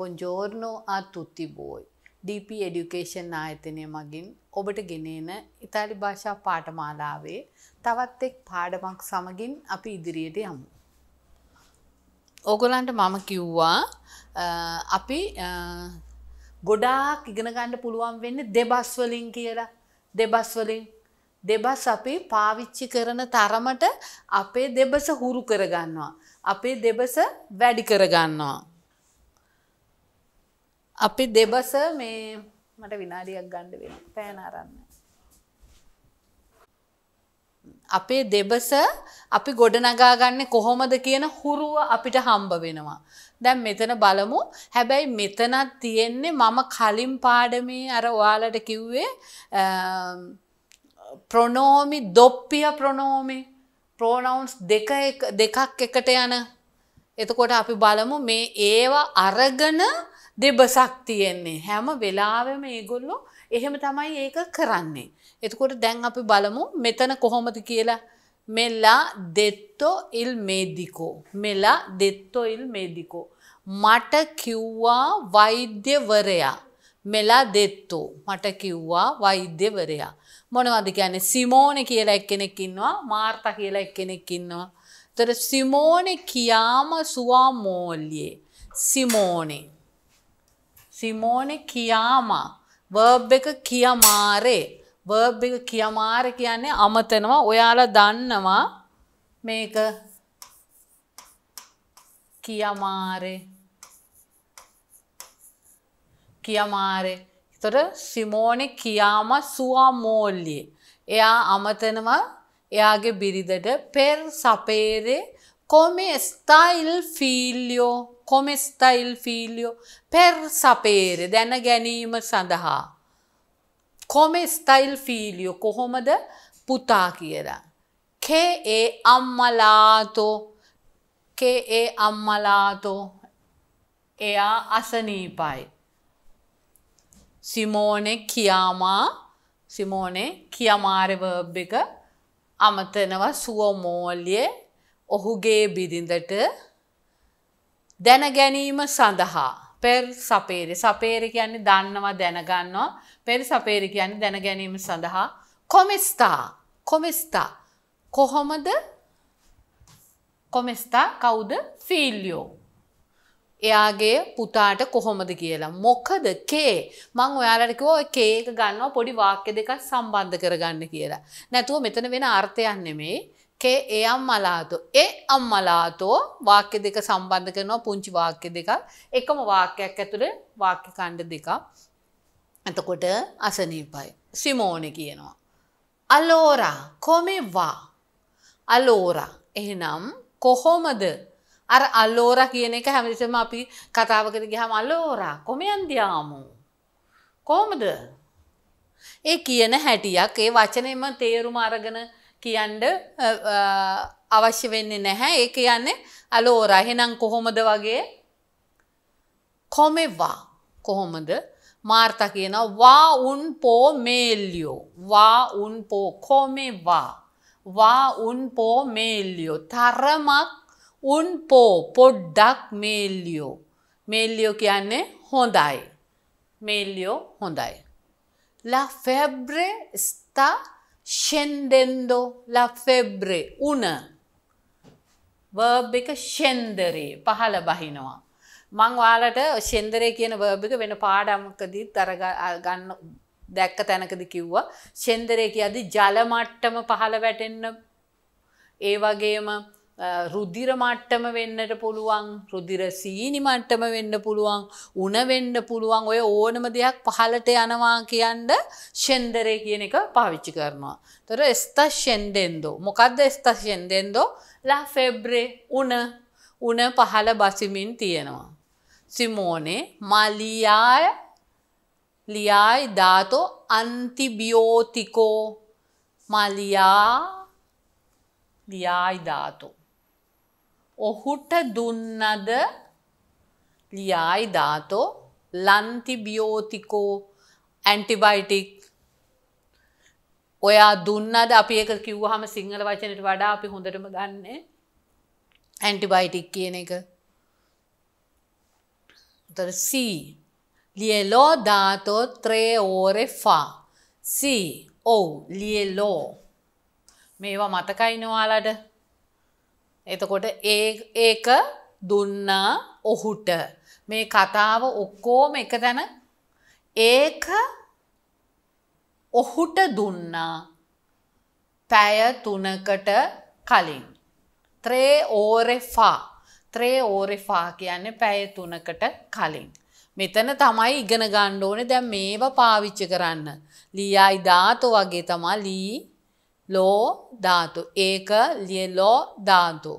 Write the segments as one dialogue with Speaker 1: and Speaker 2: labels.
Speaker 1: බොන්ජෝර්නෝ අතුත්තිබෝයි. DP education ආයතනය මගින් ඔබට ගෙනන ඉතාලි භාෂා පාටමාලාවේ තවත් එක් පාඩමක් සමගින් අපි ඉදිරියට යමු. ඕගොලන්ට මම කිව්වා අපි ගොඩාක් ඉගෙනගන්න පුළුවන් වෙන්න දෙබස්වලින් කියලා දෙබස්වලින් දෙබස් අපි පාවිච්චි කරන තරමට අපේ දෙබස හුරු කරගන්නවා. අපේ දෙබස වැඩි කරගන්නවා. අපි දෙබස මේ මට විනාඩියක් ගණ්ඩ වෙන පෑනාරන්න. අපේ දෙබස අපි ගොඩනගාගන්න කොහොමද කියන හුරුව අපිට හම්බ වෙනවා. දැන් මෙතන බලමු හැබැයි මෙතනත් තියෙන්නේ මම කලින් පාඩමේ අර ඔයාලට කිව්වේ ප්‍රොනෝමි දොප්පිය ප්‍රොනෝමි ප්‍රෝනවන්ස් දෙකක් එකට යන එතකොට අපි බලමු මේ ඒවා අරගන දෙබසක් තියෙන්නේ හැම වෙලාවෙම ඒගොල්ලෝ එහෙම තමයි ඒක කරන්නේ. එතකොට දැන් අපි බලමු මෙතන කොහොමද කියලා මෙල්ලා දෙත්තෝ ඉල් මේදිකෝ මෙලා දෙත්තෝ ඉල් මේදිකෝ මට කිව්වා වෛද්‍යවරයා මෙලා දෙත්තෝ මට කිව්වා වෛද්‍යවරයා මොනවද කියන්නේ සිමෝන කියලා එක්කෙනෙක් ඉන්නවා මාර්තා කියලා එක්කෙනෙක් ඉන්නවා තොර සිමෝන කියාම සුවා මෝල්යේ සිමෝනේ සිමෝන කියාමා වර්බ් එක කියමාරේ වර්බ් එක කියමාර කියන්නේ අමතනවා ඔයාලා දන්නවා මේක කියමාරේ කියමාරේ තොර සිමෝනෙ කියාම සුවාමෝල්ලිය එයා අමතනවා එයාගේ බිරිදට පෙර් සපේරේ come sta il figlio, come sta il figlio, per sapere දැන ගැනීම සඳහා. come sta il figlio, කොහොමද පුතා කියලා. che è e ammalato, che è e ammalato, එයා අසනීපයි. සිමෝනේ කියාමා සිමෝනේ කියමාර verb එක අමතනවා සුවමෝල්යේ ඔහුගේ බිරිඳට දැනගැනීම සඳහා පෙර් සපේරි සපේරි කියන්නේ දන්නවා දැනගන්නවා පෙරි සපේරි කියන්නේ දැනගැනීම සඳහා කොමෙස්තා කොමෙස්තා කොහොමද කොමෙස්තා කවුද ෆිල්ලියෝ එයාගේ පුතාට කොහොමද කියලා. මොකද කේ මං ඔයාලටක ඔය කේක ගන්නවා පොඩි වාක්‍ය දෙකක් සම්බන්ධ කරගන්න කියලා. නැතුව මෙතන වෙන අර්ථයන් නෙමේ කේ ඒ අම්මලාතෝ ඒ අම්මලාතෝ වාක්‍ය දෙක සම්බන්ධ කරනවා පුංචි වාක්‍ය දෙක එකම වාක්‍යයක් ඇතුළේ වාක්‍ය කණ්ඩ දෙක එතකොට අසනීපයි සිමෝන කියනවා අලෝරා කොමෙවා අලෝරා එහෙනම් කොහොමද අර අල්ලෝරා කියන එක හැමතිස්සම අපි කතාවකට ගියාම අලෝරා කොමෙන් දියාමු කොහොමද ඒ කියන හැටියක් ඒ වචනේම තේරුම අරගෙන කියන්ඩ අවශ්‍ය වෙන්නේ නැහැ ඒ කියන්නේ අලෝ රහෙනම් කොහොමද වගේ කොමෙවා කොහොමද මාර්තා කියන වා උන් පෝ මේල්ලියෝ වා උන් පෝ කොමෙවා වා උන් පෝ මේල්ලියෝ තරමක් උන් පෝ පොඩ්ඩක් මේල්ලියෝ මේල්ලියෝ කියන්නේ හොඳයි මේල්ලියෝ හොඳයි ලා ෆෙබ්‍රේ ස්ථා scendendo la febbre. උන verb එක ෂෙන්දරේ පහළ බහිනවා. මං ඔයාලට ෂෙන්දරේ කියන verb එක වෙන පාඩමකදී තර ගන්න දැක්ක තැනකදී කිව්වා ෂෙන්දරේ කියද්දි ජල මට්ටම පහළ වැටෙන්න ඒ වගේම රුද්ධිර මට්ටම වෙන්නට පුළුවන් රුදිර සීනි මට්ටම වෙන්න පුළුවන් උනවෙන්න පුළුවන් ඔය ඕනම දෙයක් පහලට යනවා කියන්ඩ ෂෙන්දරය කියන එක පාවිච්චි කරනවා. තොර ස්ත ෂෙන්ඩෙන්දෝ මොකක්ද ස්ත ෂෙන්දෙන්දෝ ලා ෆෙබ්‍රේ උන උන පහල බසිමින් තියෙනවා. සිමෝනේ මලියාය ලියායි ධාතෝ අන්තිබියෝතිකෝ මලියා ලියායි ධාතු. ඔහුට දුන්නද ලියායි ධාතෝ ලන්තිබියෝතිකෝ ඇන්ටිබයිටික් ඔයා දුන්නද අපි එක කිව්වහම සිංහල වචනයට වඩා අපි හොඳටම ගන්න ඇන්ටිබයිටික් කියන එක සී ලියලෝ ධාතෝ ත්‍රේ ඕරෙෆා සී ඔව් ලියලෝ මේවා මතකයිනවාලට එතකොට ඒක දුන්නා ඔහුට මේ කතාව ඔක්කෝම එක තැන ඒක ඔහුට දුන්නා පැය තුනකට කලින් ත්‍රේ ඕරෙෆා ත්‍රේ ඕරෙෆා කියන්න පැය තුනකට කලින් මෙතන තමයි ඉගෙන ගණ්ඩෝන දැන් මේව පාවිච්ච කරන්න ලියයි ධාතු වගේ තමා ලී ලෝ ධාතු. ඒක ලියලෝ ධාතු.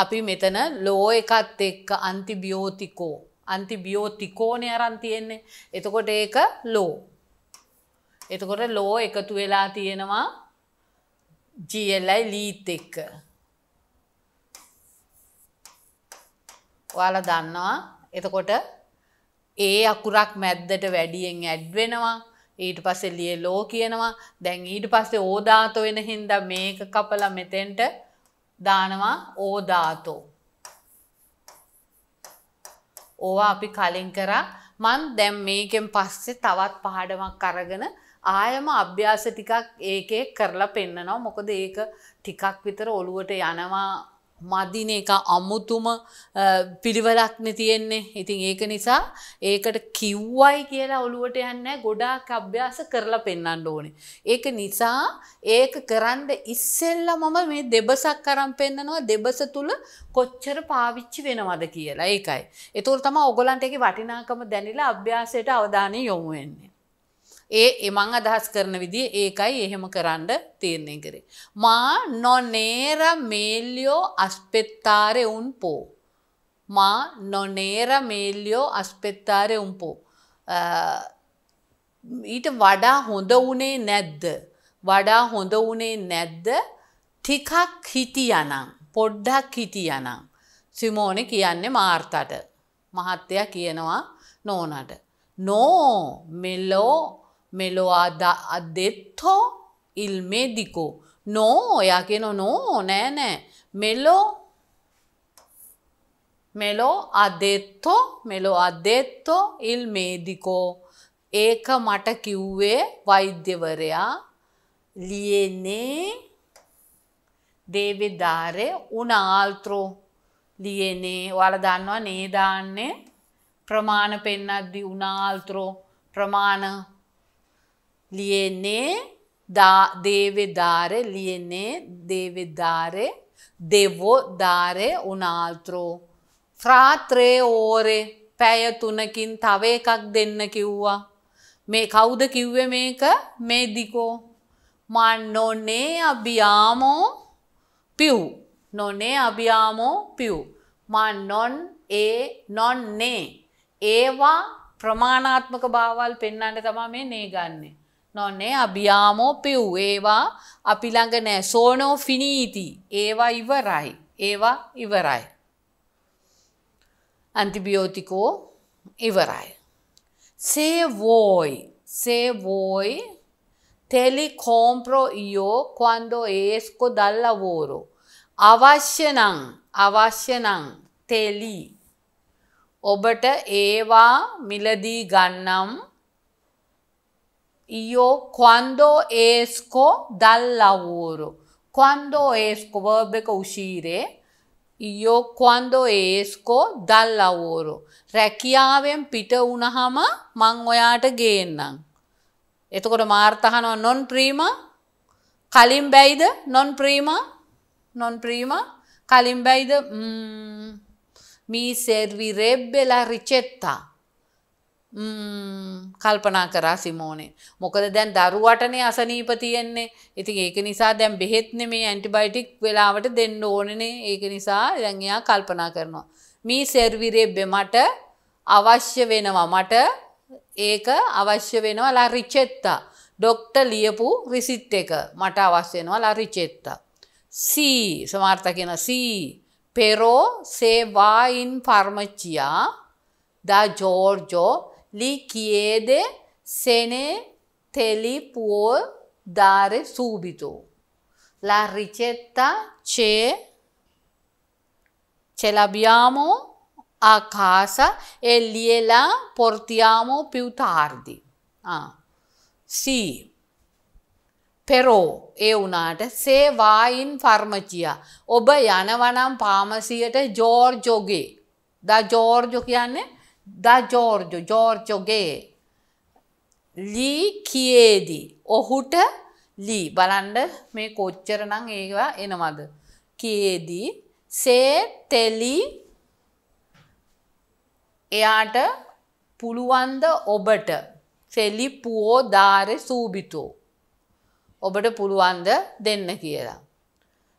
Speaker 1: අපි මෙතන ලෝ එකත් එක්ක අන්තිබියෝතිකෝ. අන්තිබියෝතිකෝනේ අරන් තියෙන්නේ. එතකොට ඒක ලෝ. එතකොට ලෝ එකතු වෙලා තියෙනවා ජලයි ලීත් එක්ක. ඔයාලා දන්නවා එතකොට ඒ අකුරක් මැද්දට වැඩියෙන් ඇඩ් වෙනවා ඊට පස්සේ ලිය ලෝ කියනවා දැන් ඊට පස්සේ ඕධාතෝ වෙන හින්ද මේක කපලා මෙතෙන්ට දානවා ඕධාතෝ. ඕවා අපි කලින් කරා මන් දැම් මේකෙන් පස්සේ තවත් පහඩමක් අරගෙන ආයම අභ්‍යාස ටිකක් ඒකේ කරලා පෙන්න්නනවා මොකද ඒක ටිකක් විතර ඔළුවට යනවා මදින එක අමුතුම පිළිවලක්න තියෙන්නේ ඉතින් ඒක නිසා ඒකට කිව්වයි කියලා ඔළුවට යන්න ගොඩාක් අභ්‍යාස කරලා පෙන්න්න ඕනේ. ඒක නිසා ඒක කරන්න ඉස්සෙල්ල මම මේ දෙබසක් කරම් පෙන්න්නනවා දෙබස තුළ කොච්චර පාවිච්චි වෙනවද කියලා ඒකයි. එතුර තම ඔගොලන්ට එක වටිනාකම දැනිලා අභ්‍යාසයට අවධානය යොමුවෙන්නේ. ඒ එමං අදහස් කරන විදි ඒකයි එහෙම කරන්න තීරණය කරේ. මා නොනේර මේල්ලියෝ අස්පෙත්තාරය උන් පෝ. මා නොනේර මේල්ලියෝ අස්පෙත්තාරය උන් පෝ. ඊට වඩා හොඳ වනේ නැද්ද. වඩා හොඳ වනේ නැද්ද තිකක් හිටියනං. පොඩ්ඩක් හිටියනං. සිමෝන කියන්නේ මාර්තට. මහත්තයා කියනවා නෝනට. නෝ මෙල්ලෝ මෙලෝ අදෙත්හෝ ඉල්මේදිකෝ නෝ ඔයා කියන නෝ නෑනෑ මෙලෝ මෙලෝ අදෙත්තෝ මෙලෝ අදෙත්තෝ ඉල්මේදිකෝ ඒක මට කිව්වේ වෛද්‍යවරයා ලියනේ දේවිධාරය උනාල්ත්‍රෝ ලියනේ ඔයාල දන්නවා නේදාන්නේ ප්‍රමාණ පෙන්නද්දි උනාල්ත්‍රෝ ප්‍රමාණ Liene da, deve dare, liene deve dare, devo dare un altro. ෆ්‍රා ත්‍රේ ඕරේ පැය තුනකින් තව එකක් දෙන්න කිව්වා. මේ කවුද කිව්වේ මේක මේදිකෝ. මන් නොනේ අභියාමෝ පිව්. නොනේ අභියාමෝ පිව්. මන් නොන් ඒ නොන්නේ. ඒවා ප්‍රමාණාත්මක බාවල් පෙන්න්නට තමා මේ නේගන්නේ. නොන්නේ අභියාමෝ පෙව් ඒවා අපි ළඟ නෑ සෝනෝ ෆිනීති ඒවා ඉවරයි ඒවා ඉවරයි අන්තිබියෝතිකෝ ඉවරයි සේවෝයි සේවෝයි ටෙලිකෝම්ප්‍රෝ ඉයෝ කොන්ඩෝ ඒස්කො දල්ලවෝරෝ අවශ්‍යනං අවශ්‍යනං තෙලි ඔබට ඒවා මිලදී ගන්නම් Io quando esco dal lavoro. Quando esco, verbo uscire. ¿eh? Io quando esco dal lavoro. රැකියාවෙන් පිට වුණහම මං ඔයාට ගේන්නම්. එතකොට මාර්තහනවා නොන් ප්‍රීම කලින් බැයිද නොන් ප්‍රීම නොන් ප්‍රීම කලින් බැයිද මී සෙර්වි රෙබ්බෙලා රිචෙත්තා කල්පනා කරා සිමෝනේ. මොකද දැන් දරුවටනේ අසනීප තියෙන්නේ. ඉතින් ඒක නිසා දැන් බෙහෙත්නේ මේ ඇන්ටිබයොටික් වෙලාවට දෙන්න ඕනනේ. ඒක නිසා දැන් එයා කල්පනා කරනවා. මේ සර්විරෙබ්බෙ මට අවශ්‍ය වෙනවා මට ඒක අවශ්‍ය වෙනවා ලා රිචෙත්තා. ඩොක්ටර් ලියපු රිසිට් එක මට අවශ්‍ය වෙනවා ලා රිචෙත්තා. C සමර්ථ කියන C pero se va in farmacia da Giorgio li chiede se ne te li può dare subito. La ricetta c'è, ce l'abbiamo a casa e gliela portiamo più tardi. Ah, sì, però ඒ වුණාට සේ වයින් ෆාර්මචියා ඔබ යනවනම් ෆාමසියට ජෝර්ජෝගේ. Da Giorgio කියන්නේ da Giorgio, ජෝර්ජෝගේ ලී කියේදී. ඔහුට ලී බලන්ඩ මේ කොච්චරනං ඒවා එනවද. කියේදී සේතෙලි එයාට පුළුවන්ද ඔබට සෙලි පුවෝ ධාර සූබිතෝ. ඔබට පුළුවන්ද දෙන්න කියලා.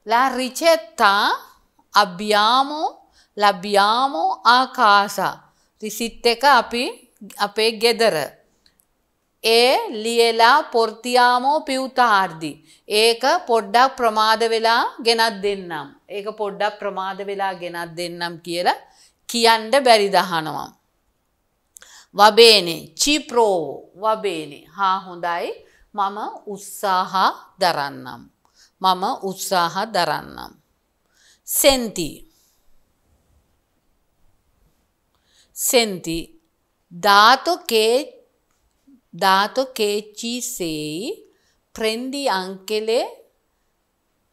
Speaker 1: ලා රිචෙත්තා අභ්‍යාමෝ ලබ්‍යාමෝ ආකාසා රිසිට් එක අපි අපේ ගෙදර. ඒ ලියලා පොර්තියාමෝ පිව්තාර්දි. ඒක පොඩ්ඩක් ප්‍රමාද වෙලා ගෙනත් දෙන්නම්. ඒක පොඩ්ඩක් ප්‍රමාද වෙලා ගෙනත් දෙන්නම් කියලා කියන්න බැරි දහනවා. වබේනේ චිප්‍රෝවෝ වබේනේ හා හොඳයි මම උත්සාහ දරන්නම්. මම උත්සාහ දරන්නම්. සෙන්තිී. Senti, dato che, dato che ci sei, prendi anche le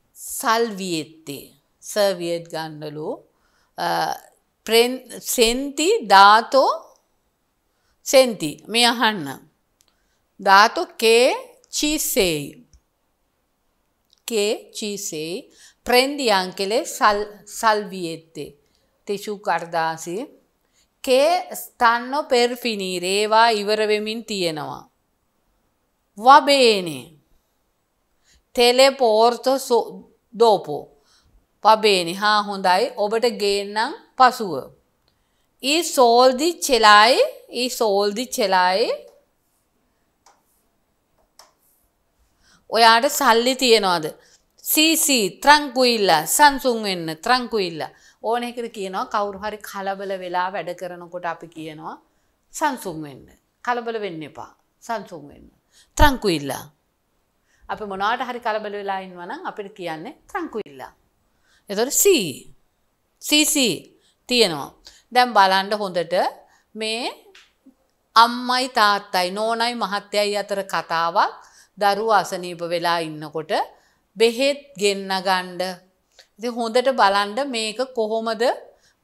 Speaker 1: salviette, salviettandolo. Uh, eh, pre- senti, dato, senti, mi ahanna, dato che ci sei che ci sei, prendi anche le sal- salviette. Ti asciugarsi කේ ස්තන්නෝ පෙර්ෆිනී රේවා ඉවරවෙමින් තියෙනවා. වබේනේ තෙලෙපෝර්ත දෝපෝ පබේනි හා හොඳයි ඔබට ගේන්නම් පසුව. ඒ සෝල්දි චෙලායි ඒ සෝල්දි චෙලායි ඔයාට සල්ලි තියෙනවාද. CC ත්‍රංකුඉල්ල සංසුන් වෙන්න ත්‍රංකුඉල්ලා ඕන එකට කියනවා කවුරු හරි කලබල වෙලා වැඩ කරනකොට අපි කියනවා සංසුම් වෙන්න. කලබල වෙන්න එපා. සංසුම් වෙන්න. ත්‍රංකුවිල්ලා. අපි මොනාට හරි කලබල වෙලා ඉන්නවනම් අපිට කියන්නේ ත්‍රංකුවිල්ලා. එතකොට C CC තියෙනවා. දැන් බලන්න හොඳට මේ අම්මයි තාත්තයි නෝනයි මහත්තයයි අතර කතාවක් දරුවා අසනීප වෙලා ඉන්නකොට බෙහෙත් ගෙන්න ගණ්ඩ ඉති හොඳට බලන්ඩ මේක කොහොමද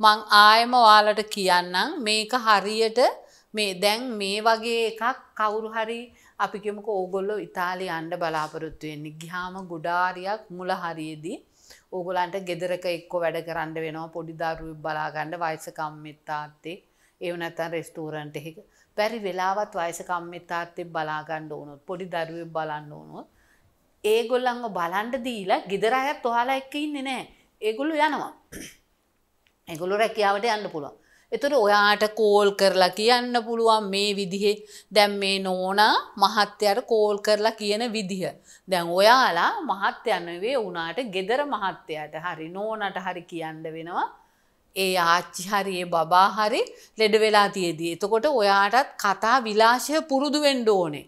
Speaker 1: මං ආයම වාලට කියන්නම් මේක හරියට මේ දැන් මේ වගේ එකක් කවුරු හරි අපිකෙමක ඕගොල්ලො ඉතාලි අන්ඩ බලාපොරොත්තු වෙන්නේ ගිහාම ගුඩාරියක් මුල හරියේදී ඕගොලන්ට ගෙදරක එක්ක වැඩ කරන්න වෙනවා පොඩිදරුව බලාගන්න වයිසකම්මෙත්තාත්තේ ඒවනත්තන් රෙස්ටූරන්ට එක පැරි වෙලාවත් වයිසකම්මෙත්තාත්තේ බලාගණ්ඩ ඕනොත් පොඩි දරුව බලන්න ඕනොත් ඒගොල්ලන්ව බලන්ඩ දීලා ගෙදර අයත් ඔයාලා එක්ක ඉන්නේ නෑ. ඒගොල්ලෝ යනවා. ඒගොල්ලෝ රැකියාවට යන්න පුළුවන්. එතකොට ඔයාට කෝල් කරලා කියන්න පුළුවන් මේ විදිහේ දැන් මේ නෝනා මහත්තයාට කෝල් කරලා කියන විදිහ. දැන් ඔයාලා මහත්තයන් නෙවෙයි උනාට ගෙදර මහත්තයාට හරි නෝනට හරි කියන්න වෙනවා. ඒ ආච්චි හරි ඒ බබා හරි ලෙඩ වෙලා තියේදී. එතකොට ඔයාටත් කතා විලාශය පුරුදු වෙන්න ඕනේ.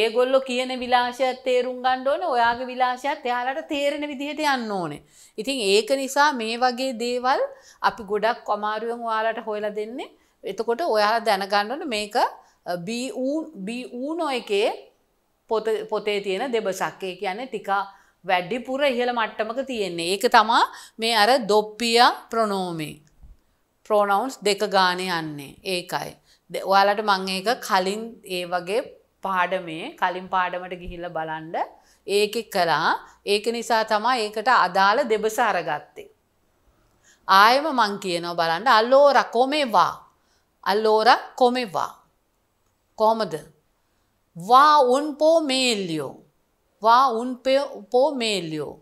Speaker 1: ඒගොල්ලො කියන විලාශයත් තේරුම් ගණ්ඩෝන ඔයාගේ විලාශයත් එයාලට තේරෙන විදිහට යන්න ඕනේ. ඉතින් ඒක නිසා මේ වගේ දේවල් අපි ගොඩක් කොමාරුවෙන් ඔයාලට හොයලා දෙන්නේ එතකොට ඔයාලා දැනගන්නවන මේක බූනෝ එකේ පොතේ තියෙන දෙබසක්කේ කියන්නේ ටිකා වැඩිපුර ඉහළ මට්ටමක තියෙන්නේ. ඒක තමා මේ අර දොප්පිය ප්‍රනෝමේ. ප්‍රෝනවුන්ස් දෙක ගානය යන්නේ ඒකයි. ඔයාලට මං ඒක කලින් ඒ වගේ පාඩමේ කලින් පාඩමට ගිහිල්ල බලන්ඩ ඒක කලා ඒක නිසා තමා ඒකට අදාළ දෙබස අරගත්තේ. ආයම මං කියනෝ බලන්ඩ අල්ලෝර කොමේවා අල්ලෝර කොමෙවා කෝමද වා උන් පෝ මේල්ලියෝ වා උන් පෝ මේල්ලියෝ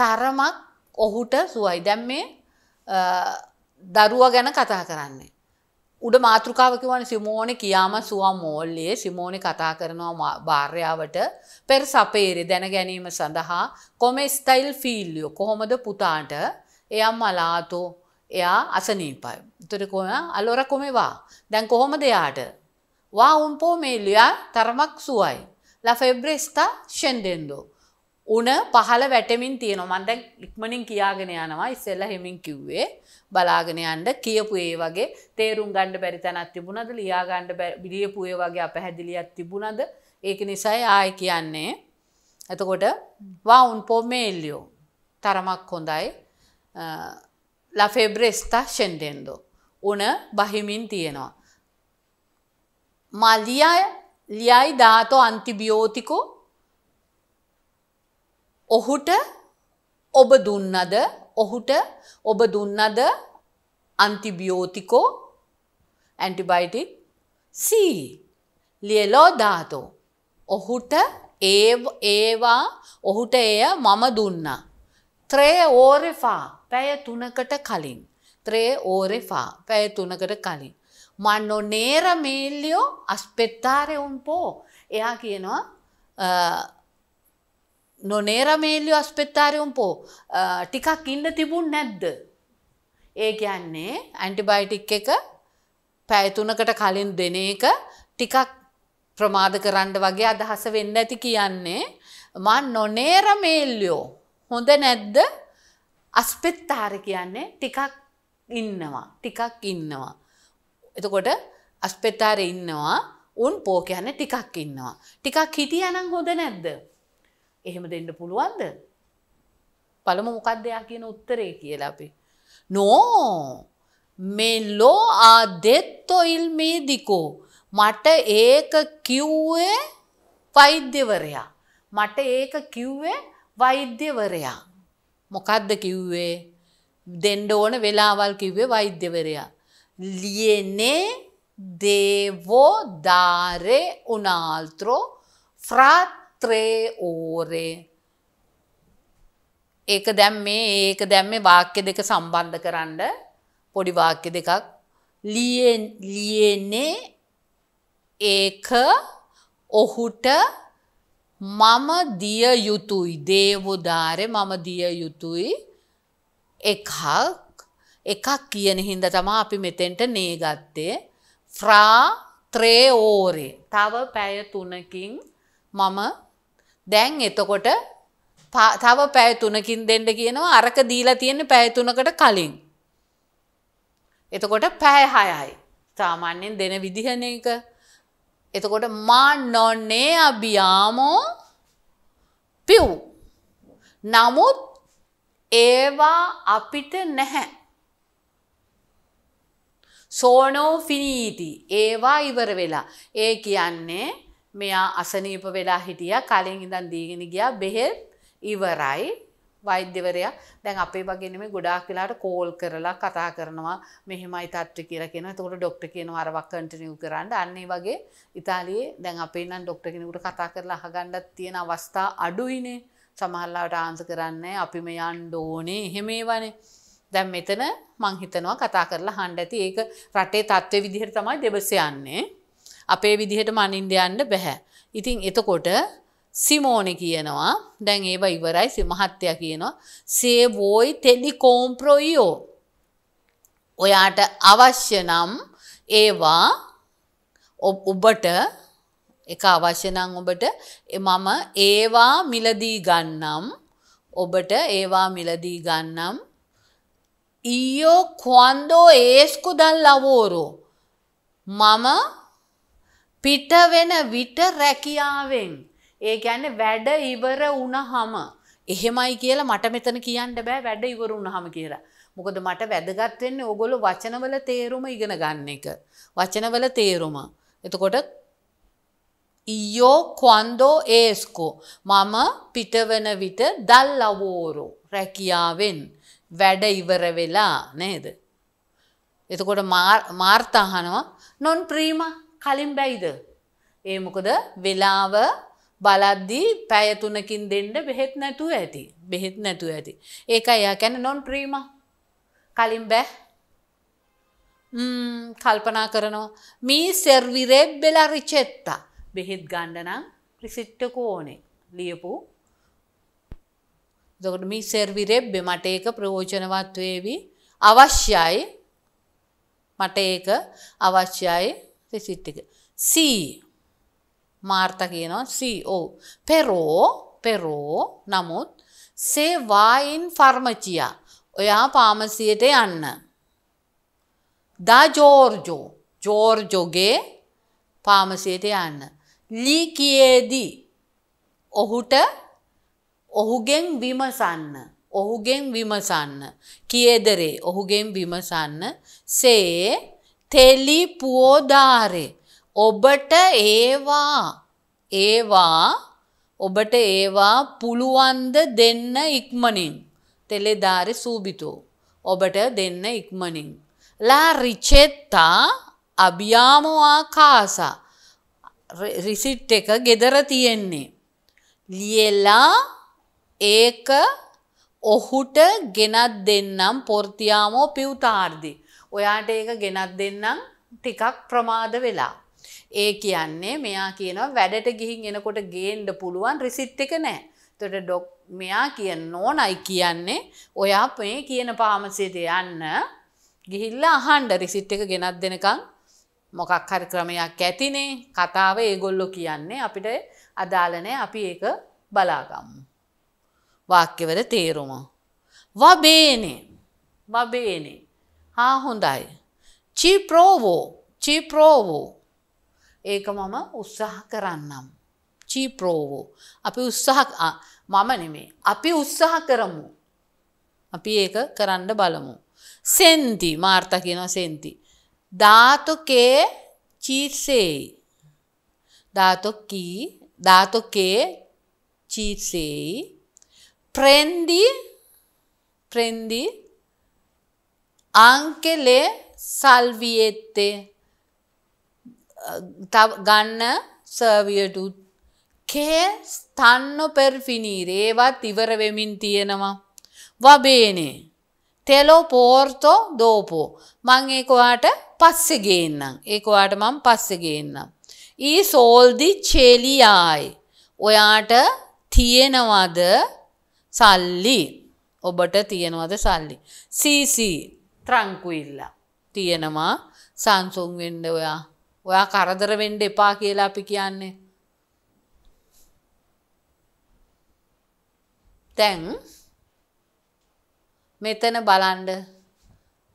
Speaker 1: තරමක් ඔහුට සුවයි දැම් මේ දරුව ගැන කතා කරන්නේ උඩ මාතෘකාව කිවන සිමෝන කියාම සුවම් මෝල්ලයේ සිමෝනි කතා කරනවා භාර්යාවට පෙර සපේරි දැන ගැනීම සඳහා කොම ස්ටයිල් ෆිල්ලියෝ කොහොමද පුතාට එයම් මලාතෝ එයා අසනීපයි. තුරකොය අලොර කොමවා දැන් කොහොමද යාට. වා උම්පෝ මේල්ලයා තරමක් සුවයි. ල ෆෙබ්‍රෙස්තා ෂෙන්ඩෙන්දෝ. උන පහල වැටමින් තියෙනවා මන්දැන් ඉක්මනින් කියාගෙන යනවා ඉස්සෙල්ල හෙමින් කිව්වේ බලාගෙන යන්ඩ කියපු ඒ වගේ තේරුම් ගණ්ඩ බැරි තැනත් තිබුණද ලියාගණ්ඩ බිලියපු ඒ වගේ අප හැදිලියත් තිබුණද ඒක නිසයි ආය කියන්නේ ඇතකොට වවුන් පොමේල්ලියෝ තරමක් හොඳයි ලෆෙබ්‍රෙස්තා ෂෙන්ඩෙන්ඩෝ උන බහිමින් තියෙනවා. මලිය ලියයි ධාතෝ අන්තිබියෝතිකෝ ඔහුට ඔබ දුන්නද ඔහුට ඔබ දුන්නද අන්තිබියෝතිකෝ ඇන්ටිබයිටික් සී ලියලෝ ධාතෝ ඔහුට ඒවා ඔහුට එය මම දුන්න. ත්‍රේ ඕරෙෆා පැය තුනකට කලින්. ත්‍රේ ඕරෙෆා පැය තුනකට කලින්. මන්නෝ නේර මේල්ලියෝ අස්පෙත්තාරය උන් පෝ එයා කියනවා නොනේරමේල්ලියෝ අස්පෙත්තාරය උම්පෝ ටිකක් ඉන්න තිබුන් නැද්ද. ඒ කියන්නේ ඇන්ටිබයිටික් එක පැයතුනකට කලින් දෙන එක ටිකක් ප්‍රමාද කරන්න වගේ අදහස වෙන්න ඇති කියන්නේ මන් නොනේරමේල්ලියෝ හොඳ නැද්ද අස්පෙත්තාර කියන්නේ ටිකක් ඉන්නවා ටිකක් ඉන්නවා. එතකොට අස්පෙත්තාරය ඉන්නවා උන් පෝ කියන්න ටිකක් ඉන්නවා. ටිකක් හිටියනං හොඳ නැද්ද. එහෙම දෙන්න පුළුවන්ද පළම මොකක් දෙයක් කියන උත්තරේ කියලා අපි නෝ මෙල්ලෝ ආදෙත්තොයිල් මේදිකෝ මට ඒක කිව්වේ වෛද්‍යවරයා මට ඒක කිව්වේ වෛද්‍යවරයා මොකක්ද කිව්වේ දෙන්න ඕන වෙලාවල් කිව්වේ වෛද්‍යවරයා ලියනේ දේවෝ දාරේ උනාල්ත්‍රෝ ෆ්‍රාත් ත්‍රේ ඕරේ ඒක දැම් මේ ඒක දැම් මේ වාක්‍ය දෙක සම්බන්ධ කරන්න පොඩි වාක්‍ය දෙකක් ලියන්නේ ඒක ඔහුට මම දිය යුතුයි දේවෝදාරය මම දිය යුතුයි එකක් එකක් කියන හින්ද තමා අපි මෙතෙන්ට නේගත්තේ ෆ්‍රා ත්‍රේ ඕරේ තව පැය තුනකින් මම දැන් එතකොට තව පැය තුනකින් දෙන්න කියනවා අරක දීලා තියෙන පැය තුනකට කලින්. එතකොට පැය හයයි. සාමාන්‍යයෙන් දෙන විදිහන එක. එතකොට මා නොනේ අභියාමෝ පිව්. නමුත් ඒවා අපිට නැහැ. සෝනෝ ෆිනීති ඒවා ඉවර වෙලා. ඒ කියන්නේ මෙයා අසනීප වෙලා හිටිය කලින් ඉඳන් දීගෙන ගියා බෙහෙත් ඉවරයි වෛද්‍යවරයා දැන් අපේ වගේන මේ ගොඩාක් වෙලාට කෝල් කරලා කතා කරනවා මෙහෙමයි තත්ත්වය කියලා කියනවා. එතකොට ડોක්ටර් කියනවා අරවා කන්ටිනියු කරන්න. අන්න ඒ වගේ ඉතාලියේ දැන් අපේ නම් ડોක්ටර් කෙනෙකුට කතා කරලා අහගන්නත් තියෙන අවස්ථා අඩුයිනේ. සමහරවිට ආන්සර් කරන්නේ අපි මේ යන්න ඕනේ. එහෙම ඒවනේ. දැන් මෙතන මං හිතනවා කතා කරලා අහන්න ඇති. ඒක රටේ තත්ත්වය විදිහට තමයි දෙබස යන්නේ. අපේ විදිහට මනින්ඩයන්ට බැහැ. ඉතින් එතකොට සිමෝන කියනවා දැන් ඒව ඉවරයි සිමහත්තය කියනවා සේවෝයි තෙලි කෝම්ප්‍රොයිෝ. ඔයාට අවශ්‍ය නම් ඒවා ඔබට එක අවශ්‍යනං ඔබට මම ඒවා මිලදී ගන්නම් ඔබට ඒවා මිලදී ගන්නම් ඊයෝ කොන්දෝ ඒස්කු දල් ලවෝරෝ මම පිට වෙන විට රැකියාවෙන් ඒ කියන්නේ වැඩ ඉවර වුණහම එහෙමයි කියලා මට මෙතන කියන්න බෑ වැඩ ඉවර වුණහම කියලා. මොකද මට වැදගත් වෙන්නේ ඕගොල්ලෝ වචනවල තේරුම ඉගෙන ගන්න එක. වචනවල තේරුම. එතකොට ඊයෝ කොන්දෝ ඒස්කෝ මම පිටවන විට දල්ලවෝරෝ රැකියාවෙන් වැඩ ඉවර වෙලා නේද? එතකොට මාර්තා අහනවා non prima කලින් බැයිද. ඒ මොකද වෙලාව බලද්දී පැයතුනකින් දෙන්න බෙහෙත් නැතුව ඇති බෙහෙත් නැතුව ඇති. ඒක එයා කැන නොන් ප්‍රීම කලින් බැහ කල්පනා කරනවා මී සෙර්විරේ බෙලා රිචෙත්තා බෙහෙත් ගණ්ඩනම් රිසිට්ටක ඕනේ ලියපු දොකට මේ සෙර්විරෙබ්බෙ මට ඒක ප්‍රයෝජනවත් වේවි අවශ්‍යයි මට ඒක අවශ්‍යයි රෙසිට් එක. C මාර්ථ කියනවා C ඔව්. පෙරෝ පෙරෝ නමුත් සේ වායින් ෆාර්මචියා. ඔයා පාමසියට යන්න. දා ජෝර්ජෝ ජෝර්ජෝගේ පාමසියට යන්න. ලී කියේදී ඔහුට ඔහුගෙන් විමසන්න ඔහුගෙන් විමසන්න කියදරේ ඔහුගෙන් විමසන්න සේ තෙලි පුවෝදාරේ ඔබට ඒවා ඒවා ඔබට ඒවා පුළුවන්ද දෙන්න ඉක්මනින් තෙලෙදාරි සූබිතෝ ඔබට දෙන්න ඉක්මනින් ලා රිචෙත්තා අභියාමවා කාසා රිසිට් එක ගෙදර තියෙන්නේ ලියලා ඒක ඔහුට ගෙනත් දෙන්නම් පොර්තියාමෝ පිව්තාර්දි ඔයාට ඒක ගෙනත් දෙන්නම් ටිකක් ප්‍රමාද වෙලා. ඒ කියන්නේ මෙයා කියනවා වැඩට ගිහින් එනකොට ගේන්ඩ පුළුවන් රිසිට් එක නෑ. තොට ඩොක් මෙයා කිය නෝනයි කියන්නේ ඔයා මේ කියන පාමසයට යන්න ගිහිල්ලා අහන්ඩ රිසිට් එක ගෙනත් දෙනකං මොකක් හරි ක්‍රමයක් ඇතිනේ කතාව ඒගොල්ලො කියන්නේ අපිට අදාලනෑ අපි ඒක බලාගම්මු. වාක්‍යවල තේරුම. වබේනේ වබේනේ හා හොඳයි. චීප්‍රෝවෝ චීප්‍රෝවෝ ඒක මම උත්සාහ කරන්නම්. චීප්‍රෝවෝ අපි උත්සාහ මම නෙමේ අපි උත්සාහ කරමු. අපි ඒක කරන්න බලමු. සෙන්ති මාර්ථ කියනවා සෙන්ති. ධාතුකේ චීසේයි. ධාතුකී ධාතුකේ චීසේයි. ප්‍රෙන්දි ප්‍රෙන්දි anche le salviette ගන්න සර්වියටුත් කේ ස්තන්න පෙර්ෆිනීර ඒවත් ඉවර වෙමින් තියෙනවා වබේනේ තෙලෝ පෝර්තෝ දෝපෝ මං ඒකවාට පස්සෙ ගේන්නම් ඒකවාට මං පස්සෙ ගේන්නම් ඊ සෝල්දි චෙලියායි ඔයාට තියෙනවද සල්ලි ඔබට තියෙනවද සල්ලි සීසී ත්‍රංකුඉල්ලා. තියෙනවා සංසුන් වෙන්ඩ ඔයා ඔයා කරදර වෙන්ඩ එපා කියලා අපි කියන්නේ. තැන් මෙතන බලන්ඩ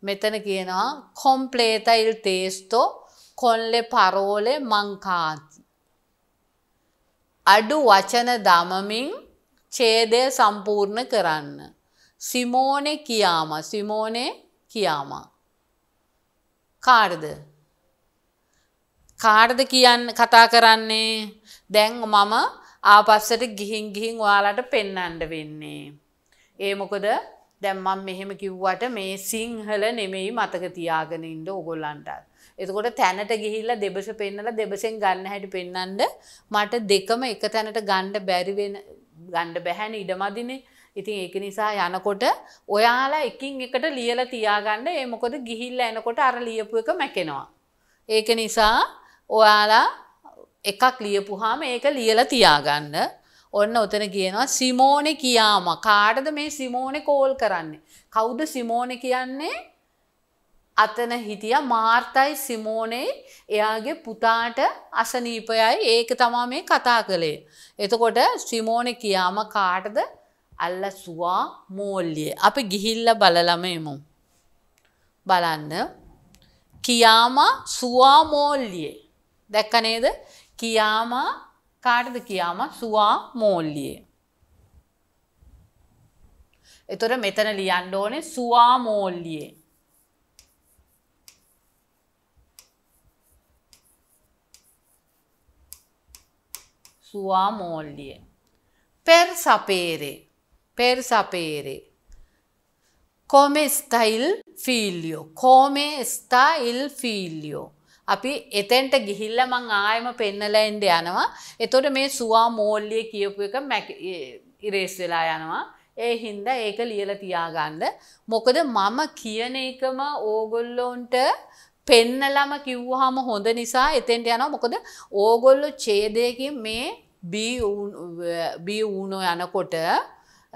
Speaker 1: මෙතන කියනවා කොම්ප්ලේතයිල් තේස්තෝ කොල්ලෙ පරෝලෙ මංකාති. අඩු වචන දමමින් ඡේදය සම්පූර්ණ කරන්න. සිමෝනෙ කියාම සිමෝනේ කියාමා. කාර්ද කාර්ද කියන්න කතා කරන්නේ දැන් මම ආපස්සට ගිහින් ගිහින් ඔයාලට පෙන්නන්ඩ වෙන්නේ. ඒ මොකද දැම්මම් මෙහෙම කිව්වට මේ සිංහල නෙමෙයි මතක තියාගෙන ඉන්න ඕගොල්ලන්ට. එතකොට තැනට ගිහිල්ලා දෙබස පෙන්නලා දෙබසෙන් ගන්න හැටි පෙන්නන්න මට දෙකම එක තැනට ගන්න බැරි වෙන ගන්න බැහැනේ ඉඩමදිනේ. ඉතින් ඒක නිසා යනකොට ඔයාලා එකින් එකට ලියල තියාගන්න ඒමකොද ගිහිල්ල එනකොට අර ලියපු එක මැකෙනවා. ඒක නිසා ඔයාලා එකක් ලියපුහාම ඒක ලියල තියාගන්න ඔන්න ඔතන කියනවා සිමෝනෙ කියාම කාටද මේ සිමෝනෙ කෝල් කරන්නේ. කවුද සිමෝනෙ කියන්නේ අතන හිටිය මාර්තයි සිමෝනේ එයාගේ පුතාට අසනීපයයි ඒක තමා මේ කතා කළේ. එතකොට සිමෝනෙ කියාම කාටද ඇල්ලසුවා මෝල්ලිය අපි ගිහිල්ල බලලමයමු. බලන්න කියාම සුවා මෝල්ලියේ. දැක්කනේද කියාම කාටද කියාම සුවා මෝල්ලියේ. එතොර මෙතන ලියන්න ඕනේ සුවා මෝල්ලියේ. සුවා මෝල්ලිය. පෙර් සපේරේ per sapere. Come sta il figlio? Come sta il figlio? අපි එතෙන්ට ගිහිල්ල මං ආයම පෙන්නලා එන්න යනවා. එතකොට මේ සුවා මෝල්ලිය කියපු එක ඉරේස් වෙලා යනවා. ඒ හින්දා ඒක ලියලා තියාගන්න. මොකද මම කියන එකම ඕගොල්ලොන්ට පෙන්නලම කිව්වහම හොඳ නිසා එතෙන්ට යනවා. මොකද ඕගොල්ලෝ ඡේදයකින් මේ බී බී වුණෝ යනකොට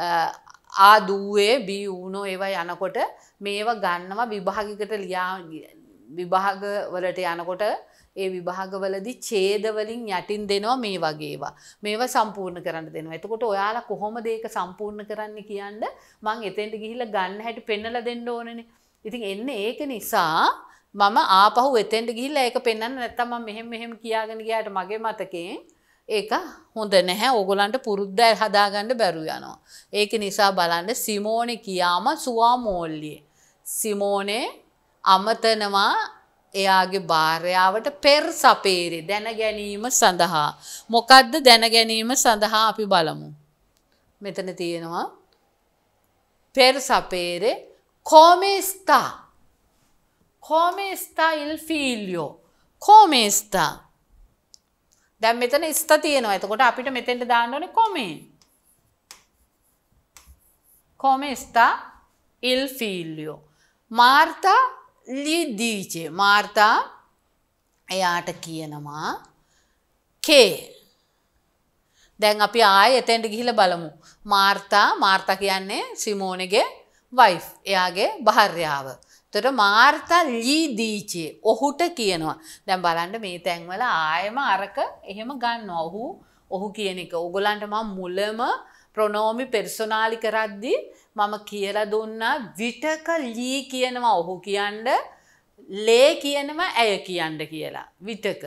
Speaker 1: ආදූයේ බියවුණෝ ඒවා යනකොට මේවා ගන්නවා විභාගිකට ලියා විභාගවලට යනකොට ඒ විභාගවලදි චේදවලින් යටින් දෙනවා මේ වගේවා මේවා සම්පූර්ණ කරන්න දෙනවා එතකොට ඔයාලා කොහොම දෙක සම්පූර්ණ කරන්න කියන්න මං එතෙන්ට ගිහිල්ල ගන්න හැට පෙන්නල දෙන්න ඕනනේ ඉතින් එන්න ඒක නිසා මම ආපහු එතෙන්ට ගිහිල්ලා ඒක පෙන්වන්න නැත්තම් මම මෙහෙම මෙහෙම කියාගෙන ගියාට මගේ මතකයෙන් ඒක හොඳ නැහැ ඕගොලන්ට පුරුද්ධ හදාගන්න බැරු යනවා. ඒක නිසා බලන්න සිමෝනෙ කියාම සුවාමෝල්ලිය. සිමෝනේ අමතනවා එයාගේ භාර්යාවට පෙර් සපේරි දැන ගැනීම සඳහා. මොකද්ද දැන ගැනීම සඳහා අපි බලමු. මෙතන තියෙනවා පෙර් සපේරේ කෝමේස්තා කෝමේස්තා ඉල් ෆීල්යෝ කෝමේස්තා දැන් මෙතන ස්ත තියෙනවා. එතකොට අපිට මෙතෙන්ට දාන්න ඕනේ කොමේ. Come sta il figlio? Marta gli dice. Marta එයාට කියනවා කේ. දැන් අපි ආයෙ එතෙන්ට ගිහිල්ලා බලමු. මාර්තා මාර්තා කියන්නේ සිමෝනේගේ wife එයාගේ භාර්යාව. තොට මාර්තා ලී දීචේ ඔහුට කියනවා දැම් බලන්ට මේ තැන්වල ආයම අරක එහෙම ගන්න ඔහු ඔහු කියන එක ඔගොලන්ට මං මුලම ප්‍රනෝමි පෙර්සොනාලි කරද්දි මම කියල දුන්නා විටක ලී කියනවා ඔහු කියන්ඩ ලේ කියනම ඇය කියන්ඩ කියලා විටක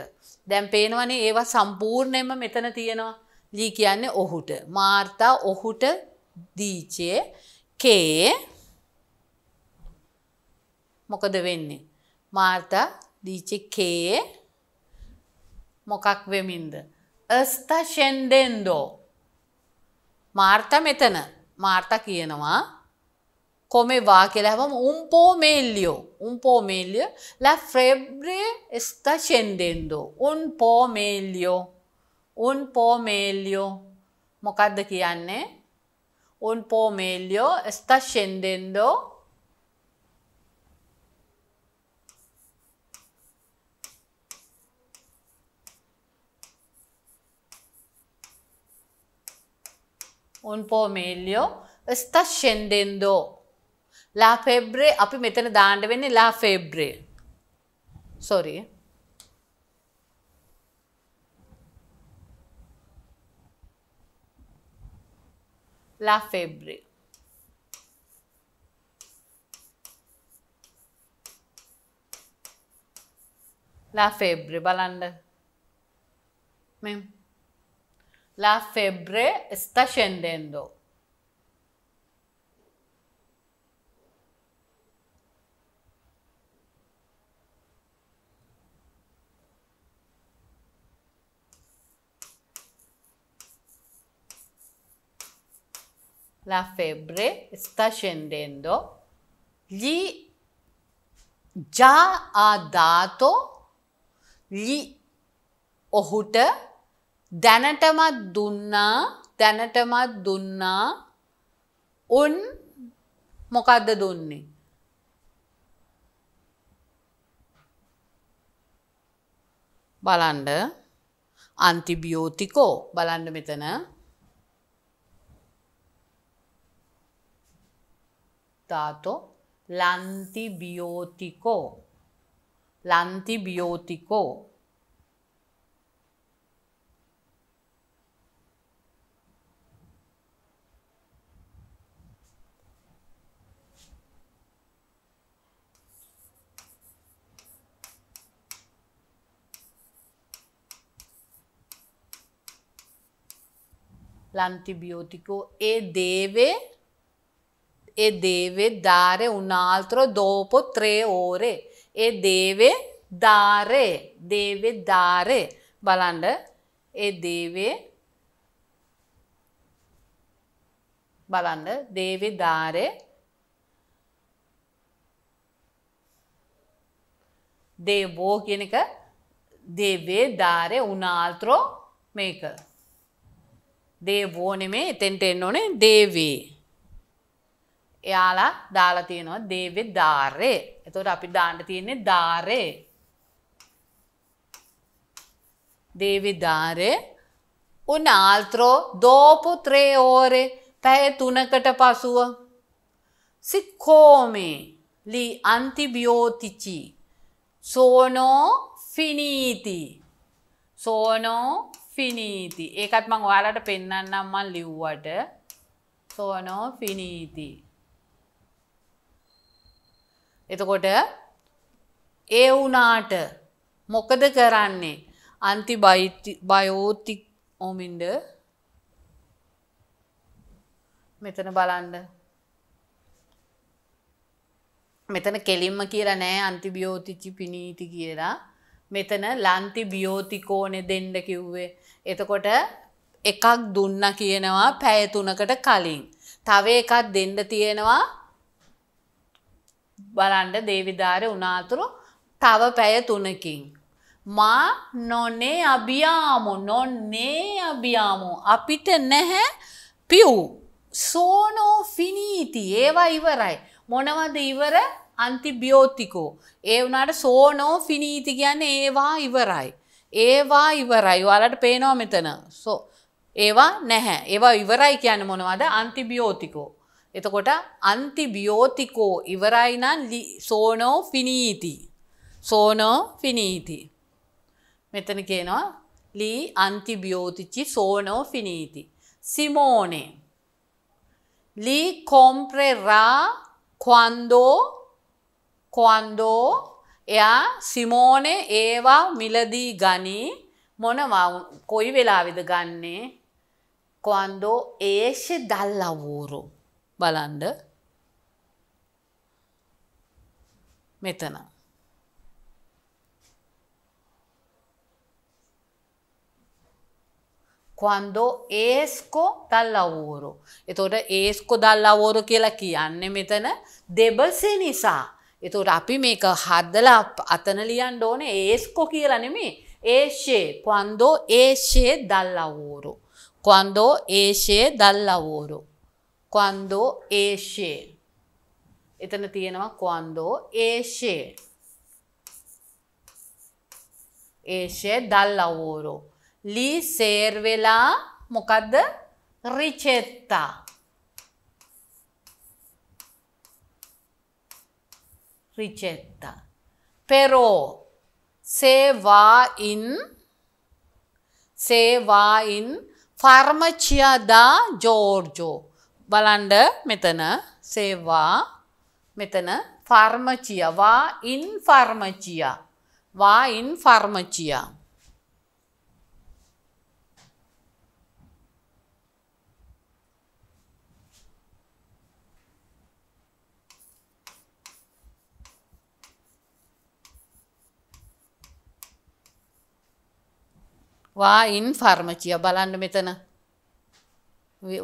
Speaker 1: දැම් පේනවනේ ඒවා සම්පූර්ණයම මෙතන තියෙනවා ලී කියන්නේ ඔහුට මාර්තා ඔහුට දීචේ කේ මොකද වෙන්නේ. මාර්තා දීචිකේ මොකක් වෙමින්ද. ස්ථ ෂෙන්ඩෙන්ඩෝ. මාර්ත මෙතන මාර්ත කියනවා කොමෙවා කියලා හැම උම්පෝමේල්ලියෝ උම්පෝමේල්ලිය ලා ෆ්‍රෙබ්‍රේ ස්ථ ෂෙන්ඩෙන්ඩෝ උන්පෝමේල්ලියෝ උන්පෝමේල්ලියෝ මොකක්ද කියන්නේ උන්පෝමේල්ලියෝ ස්ථ ෂෙන්ඩෙන්ඩෝ un po' meglio, sta scendendo. La febbre, අපි මෙතන දාන්න වෙන්නේ la febbre. Sorry. La febbre. La febbre, බලන්න. මෙම් La febbre sta scendendo. La febbre sta scendendo. Gli già ha dato gli ohut දැනටමත් දුන්නා දැනටමත් දුන්නා උන් මොකද්ද දුන්නේ බලන්න අන්තිබියෝතිකෝ බලන්න මෙතන ධාතෝ ලන්තිබියෝතිකෝ ලන්තිබියෝතිකෝ l'antibiotico e deve e deve dare un altro dopo tre ore e deve dare deve dare balanda e deve balanda deve dare devo che deve dare un altro maker දේවෝනෙ මේ එතෙන්ට එන්න ඕනේ දේවී. එයාලා දාලා තියෙනවා දේවේ ධාරේ. එතකොට අපි දාන්න තියෙන්නේ ධාරේ. දේවේ ධාරේ un altro dopo tre ore, per tunakata pasua. Siccome gli antibiotici sono finiti, ෆිනීති ඒකත් මං ඔයාලට පෙන්න්න අම්මන් ලිව්වට සෝනෝ ෆිනීති එතකොට ඒ වනාට මොකද කරන්නේ අන්ති බයෝතික් ඕමින්ඩ මෙතන බලන්ඩ මෙතන කෙලින්ම කියලා නෑ අන්තිබියෝතිච්චි පිනීති කියලා මෙතන ලන්ති බියෝතිකෝනෙ දෙන්ඩ කිව්වේ එතකොට එකක් දුන්න කියනවා පැයතුනකට කලින්. තව එකක් දෙන්න තියෙනවා බලන්ඩ දේවිධාර උනාතුරු තව පැය තුනකින්. මා නොනේ අභියාමු නොන්නේ අභියාමු අපිට නැහැ පියව් සෝනෝ ෆිනීති ඒවා ඉවරයි මොනවද ඉවර අන්තිබියෝතිකෝ ඒ වනාට සෝනෝ ෆිනීති ගැන ඒවා ඉවරයි ඒවා ඉවරයි ඔයාලට පේනවා මෙතන සෝ ඒවා නැහැ ඒවා ඉවරයි කියන්න මොනවද අන්තිබියෝතිකෝ එතකොට අන්තිබියෝතිකෝ ඉවරයිනන් සෝනෝ ෆිනීති සෝනෝ ෆිනීති මෙතන කියනවා ලී අන්තිබියෝතිචි සෝනෝ ෆිනීති සිමෝනේ ලී කොම්ප්‍රෙරා කොන්දෝ කොන්දෝ එයා සිමෝනේ ඒවා මිලදී ගනී මොනවා කොයි වෙලාවිද ගන්නේ කොන්දෝ ඒෂෙ දල්ලවූරු බලන්ඩ මෙතන. කොන්දෝ ඒස්කෝ දල්ලවූරු. එතොට ඒස්කො දල්ලවෝරු කියලා කියන්න මෙතන දෙබසි නිසා. එතුට අපි මේක හදදලා අතන ලියන් ඕන ඒස්කො කියලනෙමි ඒෂේ කොන්දෝ ඒෂේ දල්ලවෝරු. කොන්දෝ ඒෂේ දල්ලවෝරු. කොන්දෝ ඒෂේ. එතන තියෙනවා කොන්දෝ ඒෂේ. ඒෂේ දල්ලවෝරු. ලී සේර්වෙලා මොකදද රිචෙත්තා. ricetta. Però se va in se va in ෆර්මචියා දා ජෝර්ජෝ බලන්ඩ මෙතන සේවා මෙතන ෆර්මචියවා ඉන් ෆර්මචියා වා ඉන් ෆර්මචියා වායින් ෆර්මචිය බලන්න මෙතන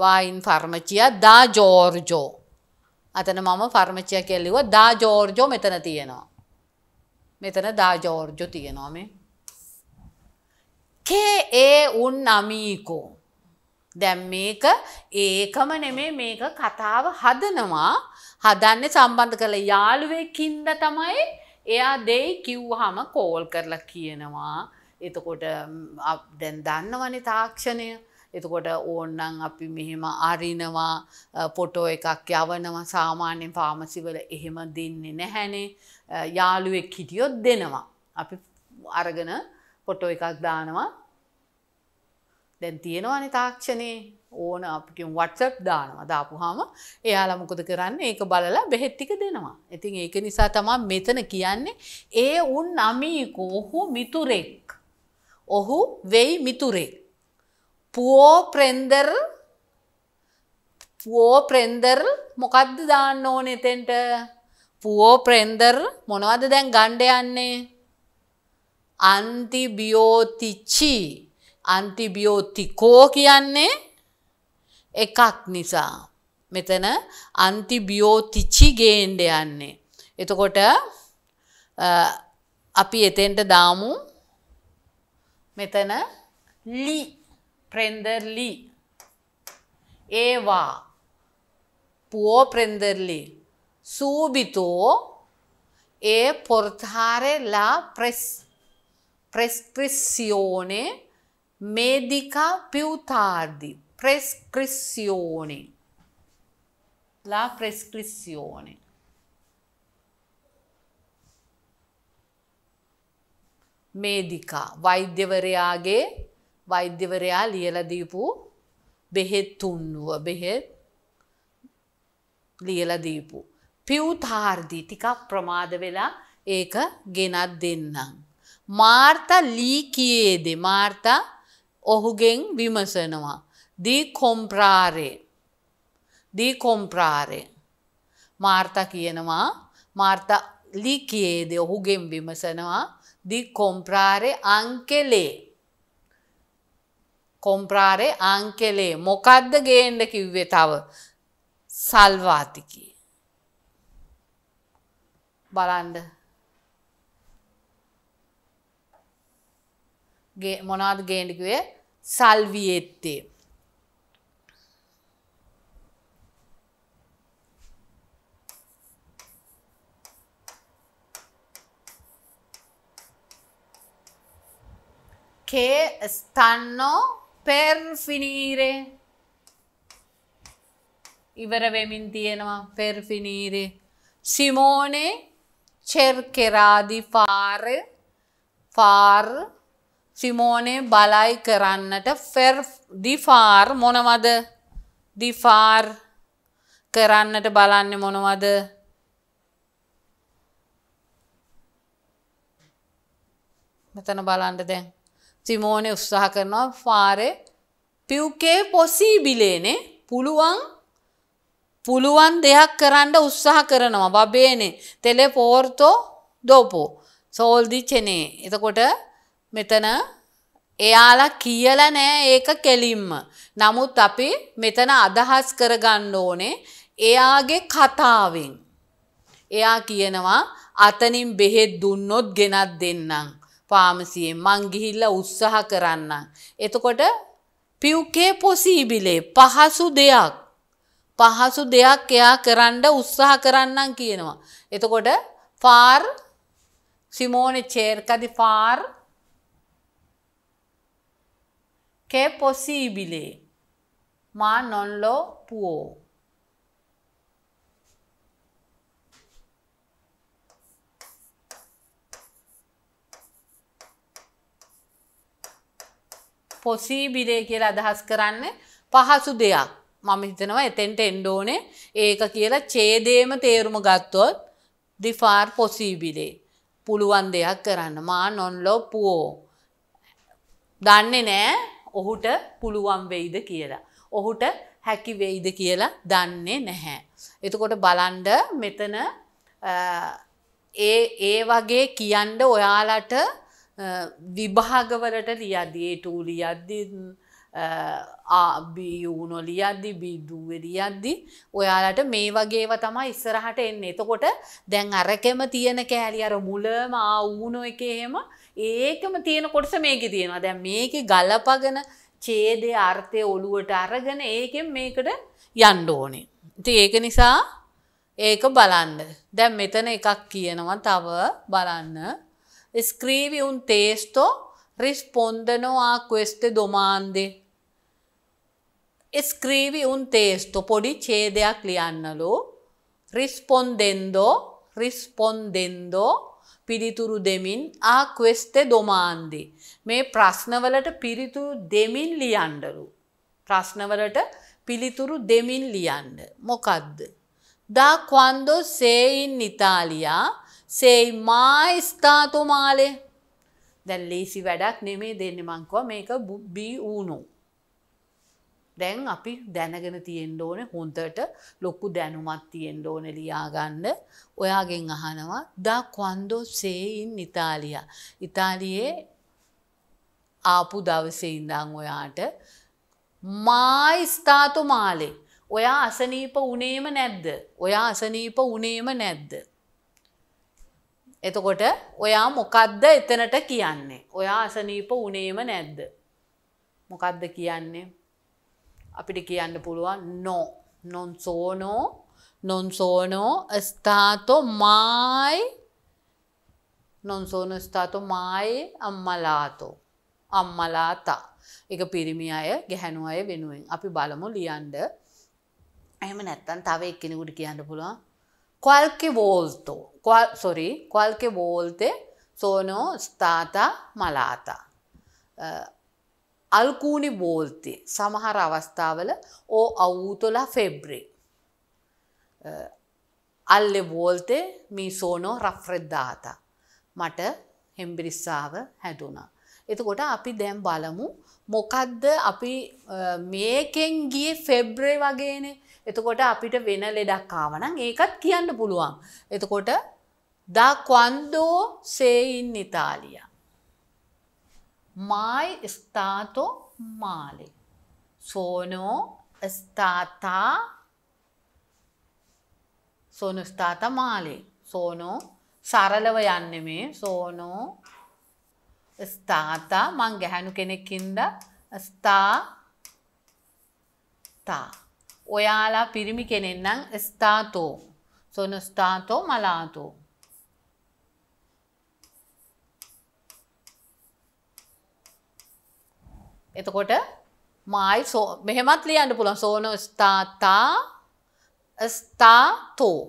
Speaker 1: වායින් ෆර්මචිය දා ජෝර්ජෝ අතන මම ෆර්මචිය කෙල්ලිව දා ජෝර්ජෝ මෙතන තියෙනවා මෙතන දා ජෝර්ජෝ තියෙනවා මේ කේ ඒ උන් අමීකෝ දැම් මේක ඒකම නෙමේ මේක කතාව හදනවා හදන්න සම්බන්ධ කළ යාළුවෙක්කින්ද තමයි එයා දෙයි කිව්වහම කෝල් කරලා කියනවා එතකොට දැන් දන්නවනේ තාක්ෂණය එතකොට ඕන්නන් අපි මෙහෙම අරිනවා පොටෝ එකක් යවනවා සාමාන්‍යෙන් පාමසිවල එහෙම දෙන්නේ නැහැනේ යාළුවෙක් හිටියොත් දෙනවා. අපි අරගෙන පොටෝ එකක් දානවා දැන් තියෙනවානේ තාක්ෂණයේ ඕන අපිට වටසප් දානවා දාපුහාම එයාලා මොකද කරන්න ඒක බලලා බෙහෙත්තික දෙනවා. ඉතින් ඒක නිසා තමා මෙතන කියන්නේ ඒ උන් අමීකෝහු මිතුරෙක්. ඔහු වෙයි මිතුරෙක්. පුවෝ ප්‍රෙන්දර් පුවෝ ප්‍රෙන්දර් මොකද්ද දාන්න ඕන එතෙන්ට පුවෝ ප්‍රෙන්දර් මොනවද දැන් ගණ්ඩ යන්නේ. අන්තිබියෝතිච්චි අන්තිබියෝතිකෝ කියන්නේ එකක් නිසා. මෙතන අන්තිබියෝතිච්චි ගේන්ඩ යන්නේ. එතකොට අපි එතෙන්ට දාමු මෙතන ලි prenderli ඒවා può prenderli subito e portare la pres prescrizione medica più tardi prescrizione la prescrizione මේදිකා වෛද්‍යවරයාගේ වෛද්‍යවරයා ලියලදීපු බෙහෙත් තුන්නුව බෙහෙත් ලියලදීපු. පිව්තාර්දී ටිකක් ප්‍රමාද වෙලා ඒක ගෙනත් දෙන්නම්. මාර්ත ලී කියේද මාර්ත ඔහුගෙන් විමසනවා. දී කොම්ප්‍රාරේ දී කොම්ප්‍රාරේ. මාර්ත කියනවා මාර්ත ලී කියේද ඔහුගෙන් විමසනවා di comprare anche le. කොම්ප්‍රාරේ අංකෙලේ මොකක්ද ගේන්ඩ කිව්වේ තව සල්වාතිකි. බලන්ඩ මොනාද ගේඩිකුවේ සල්වියත්තේ. che stanno per finire. ඉවර වෙමින් තියෙනවා per finire. Simone cercherà di fare far සිමෝනේ බලයි කරන්නට ෆෙර් දිෆාර් මොනවද දිෆාර් කරන්නට බලන්න මොනවද මෙතන බලන්න දැන් සිමෝනය උත්සාහ කරනවා ෆාරේ පිව්කේ පොසීබිලේනේ පුළුවන් පුළුවන් දෙයක් කරන්න උත්සාහ කරනවා බබේනේ තෙලේ පෝර්තෝ දෝපෝ සෝල්දිච්චනේ එතකොට මෙතන එයාලා කියලා නෑ ඒක කෙලින්ම නමුත් අපි මෙතන අදහස් කරගන්න ඕනේ එයාගේ කතාවෙන් එයා කියනවා අතනින් බෙහෙත් දුන්නොත් ගෙනත් දෙන්නම් පාමසියෙන් මං ගිහිල්ල උත්සාහ කරන්න. එතකොට පිව්කේ පොසීබිලේ පහසු දෙයක් පහසු දෙයක් එයා කරන්න උත්සාහ කරන්නම් කියනවා. එතකොට ෆාර් සිමෝන චේර්කදි ෆාර් කේ පොසීබිලේ මා නොන්ලෝ පුවෝ පොසීබිරේ කියලා අදහස් කරන්න පහසු දෙයක් මම හිතනවා එතෙන්ට එන්ඩෝනේ ඒක කියලා චේදේම තේරුම ගත්තොත් දිෆාර් පොසීබිලේ පුළුවන් දෙයක් කරන්න මා නොන්ලෝ පුවෝ දන්නේ නෑ ඔහුට පුළුවන් වෙයිද කියලා. ඔහුට හැකි වෙයිද කියලා දන්නේ නැහැ. එතකොට බලන්ඩ මෙතන ඒ වගේ කියන්ඩ ඔයාලට විභාගවලට ලියද්දිඒ ටූලියද්දි ආබියූනොලියද්දි බිදුවරියද්දි ඔයාලට මේ වගේව තමයි ඉස්සරහට එන්න එතකොට දැන් අරකෙම තියෙන කෑලි අර මුලම ආවූනො එක එහෙම ඒකම තියෙන කොටස මේක තියෙනවා දැන් මේක ගලපගෙන චේදය අර්ථය ඔළුවට අරගෙන ඒකෙන් මේකට යන්ඩ ඕනේ. ති ඒක නිසා ඒක බලන්න. දැම් මෙතන එකක් කියනවා තව බලන්න. Scrivi un testo, rispondano a queste domande. Scrivi un testo, poi cede a cliannalo, rispondendo, rispondendo, පිළිතුරු දෙමින් ආ ක්වෙස්ටේ දොමාන්දි. මේ ප්‍රශ්නවලට පිළිතුරු දෙමින් ලියන්නලු. ප්‍රශ්නවලට පිළිතුරු දෙමින් ලියන්න. මොකද්ද? Da quando sei in Italia සෙයි මායිස්ථාතුමාලය දැන් ලේසි වැඩක් නෙමේ දෙන්න මංකව මේක බුබ්බී වූනෝ. දැන් අපි දැනගෙන තියෙන්ඩ ඕන හොන්තට ලොක්කු දැනුමත් තියෙන්ඩ ඕන ලියාගන්න ඔයාගෙන් අහනවා ද කොන්දෝ සේයින් ඉතාලිය. ඉතාලියේ ආපු දවසඉඳං ඔයාට මායිස්ථාතු මාලේ ඔයා අසනීප උනේම නැද්ද. ඔයා අසනීප උනේම නැද්ද. එතකොට ඔයා මොකක්ද එතනට කියන්නේ. ඔයා අසනීප උනේම නැද්ද. මොකක්ද කියන්නේ. අපිට කියන්න පුළුවන් නෝ නොන්සෝනෝ නොන්සෝනෝ ස්ථාතෝ මයි නොන්සෝන ස්ථාතෝ මයි අම්මලාතෝ. අම්මලාතා. එක පිරිමි අය ගැහැනු අය වෙනුවෙන්. අපි බලමු ලියන්ඩ ඇම නැත්තන් තව එක්කෙනෙකුට කියන්න පුළුවන්. කොල්කෙ වෝල්තෝ qual, sorry, qualche volta sono stata malata. Uh, eh, alcune volte, සමහර අවස්ථාවල ho avuto la febbre. Uh, alle volte mi sono raffreddata. මට හෙම්බිරිස්සාව හැදුනා. එතකොට අපි දැන් බලමු මොකද්ද අපි eh, මේකෙන් ගියේ ෆෙබ්‍රේ වගේනේ. එතකොට අපිට වෙන ලෙඩක් ආවනම් ඒකත් කියන්න පුළුවන්. එතකොට ද කොන්දෝ සේයින් ඉතාලියා. මයි ස්ථාතෝ මාලි. සෝනෝ ස්ථාතා සෝනු ස්ථාත මාලි. සෝනෝ සරලව යන්න මේ සෝනෝ ස්ථාතා මං ගැහැනු කෙනෙක්කින්ද ස්ථා තා. ඔයාලා පිරිමි කෙනෙන්නම් ස්ථාතෝ සොනස්ථාතෝ මලාතෝ එතකොට මයි මෙහෙමත් ලියන්න පුළුවන් සෝන ස්ථාතා ස්ථාතෝ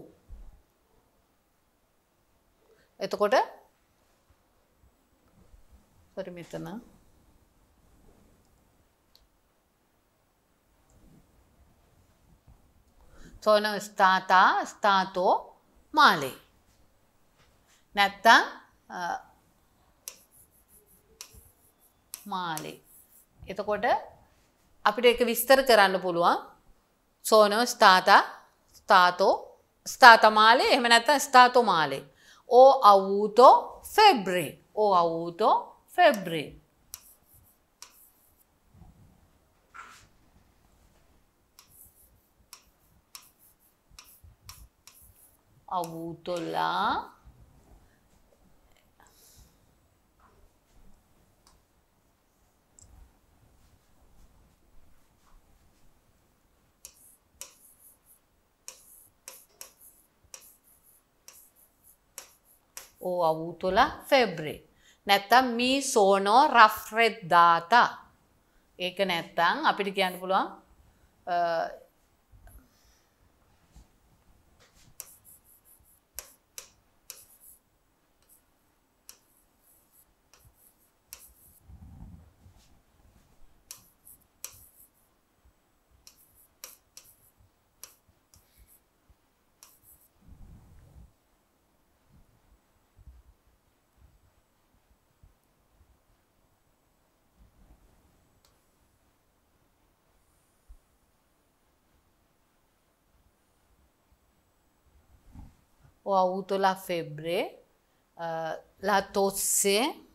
Speaker 1: එතකොට සරි මෙතන සොයන ස්ථාතා ස්ථාතෝ මාලේ. නැත්තං මාලේ. එතකොට අපිට එක විස්තර කරන්න පුළුවන් සෝනෝ ස්ථාතා ස්ථාතෝ ස්ථාතමාලේ එහෙම නැත්තම් ස්ථාතෝ මාලේ. ඕ අවූතෝ ෆෙබ්‍රේ ඕ අවූතෝ ෆෙබ්‍රේ avuto la ඕ අවූ තුළ ෆෙබ්‍රේ. නැත්තම් මී සෝනෝ රෆ්රෙද්දාතා. ඒක නැත්තං අපිට කියන්න පුළුවන් ho avuto la febbre, uh, la tosse,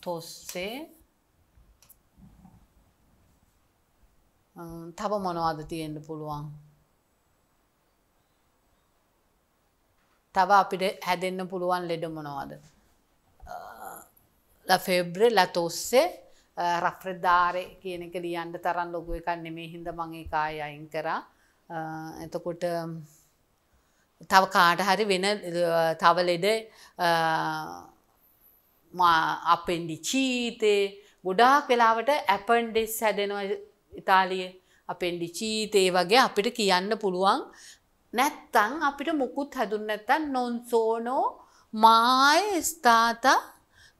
Speaker 1: tosse තව මොනවාද තියෙන්ට පුළුවන්. තව අපිට හැදෙන්න්න පුළුවන් ලෙඩ මොනවාද. ලෆෙබ්‍ර ලතොස්සේ රෆ්‍රධාරය කියන එක ලියන්ට තරන් ලොගුව එකන්න මේ හිද මගේ කාය අයින් කරා එතකොට තව කාට හරි වෙන තව ලෙඩ අපෙන්ඩි චීතේ ගොඩාක් වෙලාවට ඇපන්ඩෙස් හැදෙනවා ඉතාලිය අපෙන්ඩිචීතේ වගේ අපිට කියන්න පුළුවන් නැත්තං අපිට මුකුත් හැදුන්නැත්තන් නොන්සෝනෝ මාය ස්ථාතා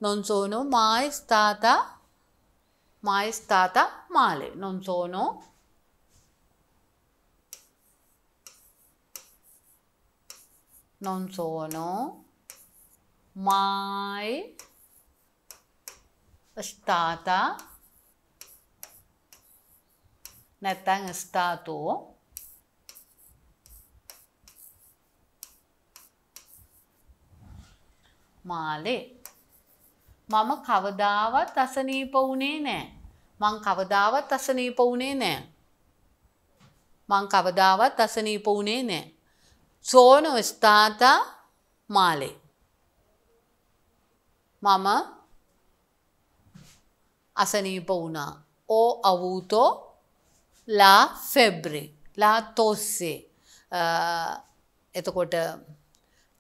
Speaker 1: නොන්සෝනෝ මාය ස්ථාතා මාය ස්ථාතා මාලේ නොන්සෝනෝ non sono mai stata නැත්තං ස්ථාතෝ මාලේ මම කවදාවත් අසනීප වුණේ නෑ මං කවදාවත් අසනීප වුණේ නෑ මං කවදාවත් අසනීප වුණේ නෑ සෝනෝ ස්ථාතා මාලේ මම අසනීප වුණා ඕ අවූතෝ ලා ෆෙබ්‍රි ලා තෝස්සේ එතකොට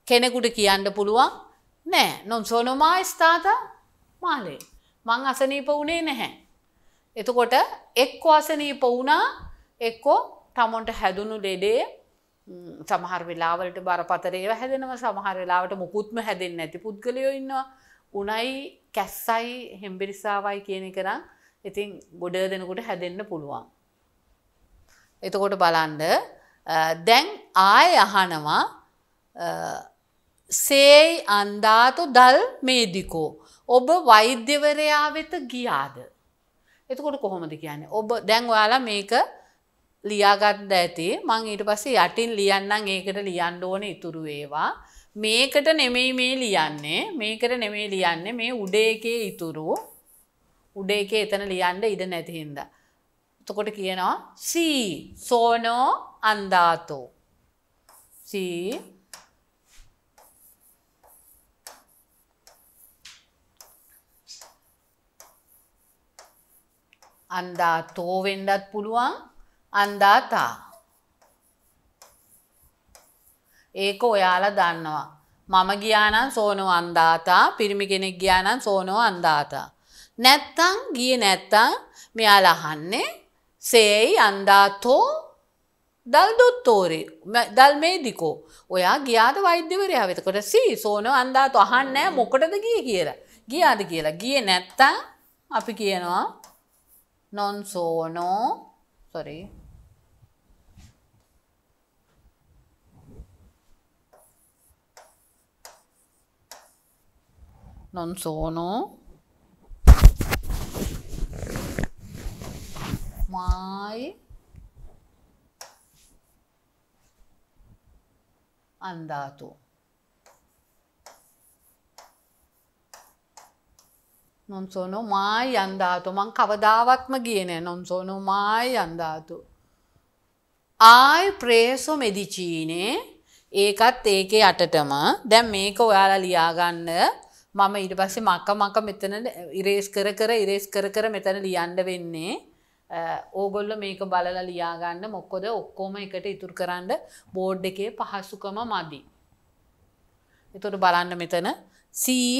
Speaker 1: කෙනෙකුට කියන්න පුළුවන් නෑ නොම් සොනොමා ස්ථාත මාලේ මං අසනීප වුණේ නැහැ. එතකොට එක්කෝ අසනීප වුණා එක්කෝ තමොන්ට හැදුණු ලෙඩේ සමහර වෙලාවලට බරපතරේව හැදෙනව සමහර වෙලාවට මුකුත්ම හැදෙන් නැති පුද්ගලයෝ ඉන්නවා උනයි කැස්සයි හෙම්බිරිසාවයි කියන කරම් ඉතින් ගොඩ දෙනකුට හැදෙන්න්න පුළුවන්. එතකොට බලන්ඩ දැන් ආය අහනවා සේයි අන්දාතු දල් මේදිකෝ. ඔබ වෛද්‍යවරයා වෙත ගියාද. එතකොට කොහොමද කියන්නේ. ඔබ දැන් ඔයාලා මේක ලියාගත්ද ඇති මං ඊට පස්සේ යටින් ලියන්නම් ඒකට ලියන්න ඕන ඉතුරු ඒවා. මේකට නෙමෙයි මේ ලියන්නේ මේකට නෙමෙයි ලියන්නේ මේ උඩේකේ ඉතුරු උඩේකේ එතන ලියන්න ඉඩ නැතිහින්දා. එතකොට කියනවා සී සෝනෝ අන්දාතෝ සී අන්දා තෝ වෙන්නත් පුළුවන් අන්දාතා ඒක ඔයාලා දන්නවා මම ගියානම් සෝනෝ අන්දාතා පිරිමි කෙනෙක් ගියානම් සෝනෝ අන්දාතා නැත්තම් ගියේ නැත්තම් මෙයාලා අහන්නේ sei andato dal dottore, dal medico. ඔයා ගියාද වෛද්‍යවරයා වෙත. කොට සී සෝන අන්දාතු අහන්නේ නැහැ මොකටද ගියේ කියලා. ගියාද කියලා. ගියේ නැත්තම් අපි කියනවා non sono sorry non sono my andato. Non sono mai andato, මං කවදාවත්ම ගියේ නෑ. Non sono mai andato. I preso medicine ඒකත් ඒකේ යටටම දැන් මේක ඔයාලා ලියා ගන්න. මම ඊට පස්සේ මක මක මෙතන ඉරේස් කර කර ඉරේස් කර කර මෙතන ලියන්න වෙන්නේ. ඕගොල්ල මේක බලල ලියාගන්න මොක්කොද ඔක්කෝම එකට ඉතුර කරන්න බෝඩ් එකේ පහසුකම මදි. එතුට බලන්න මෙතන සී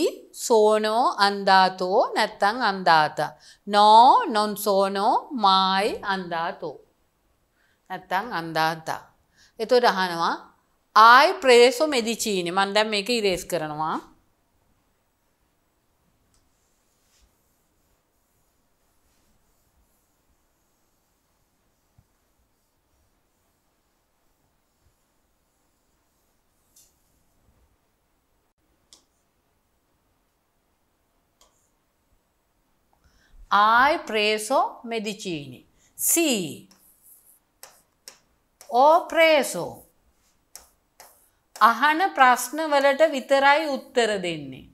Speaker 1: සෝනෝ අන්දාතෝ නැත්තං අන්දාත. නෝ නොන්සෝනෝ මයි අන්දාතෝ. නැත්තං අන්දාතා. එතුට අහනවා ආයි ප්‍රේසෝ මෙදිචීනෙ මන්දැම් මේක ඉරේස් කරනවා. I preso Medicini. Sì, ඕ ප්‍රේසෝ. අහන ප්‍රශ්නවලට විතරයි උත්තර දෙන්නේ.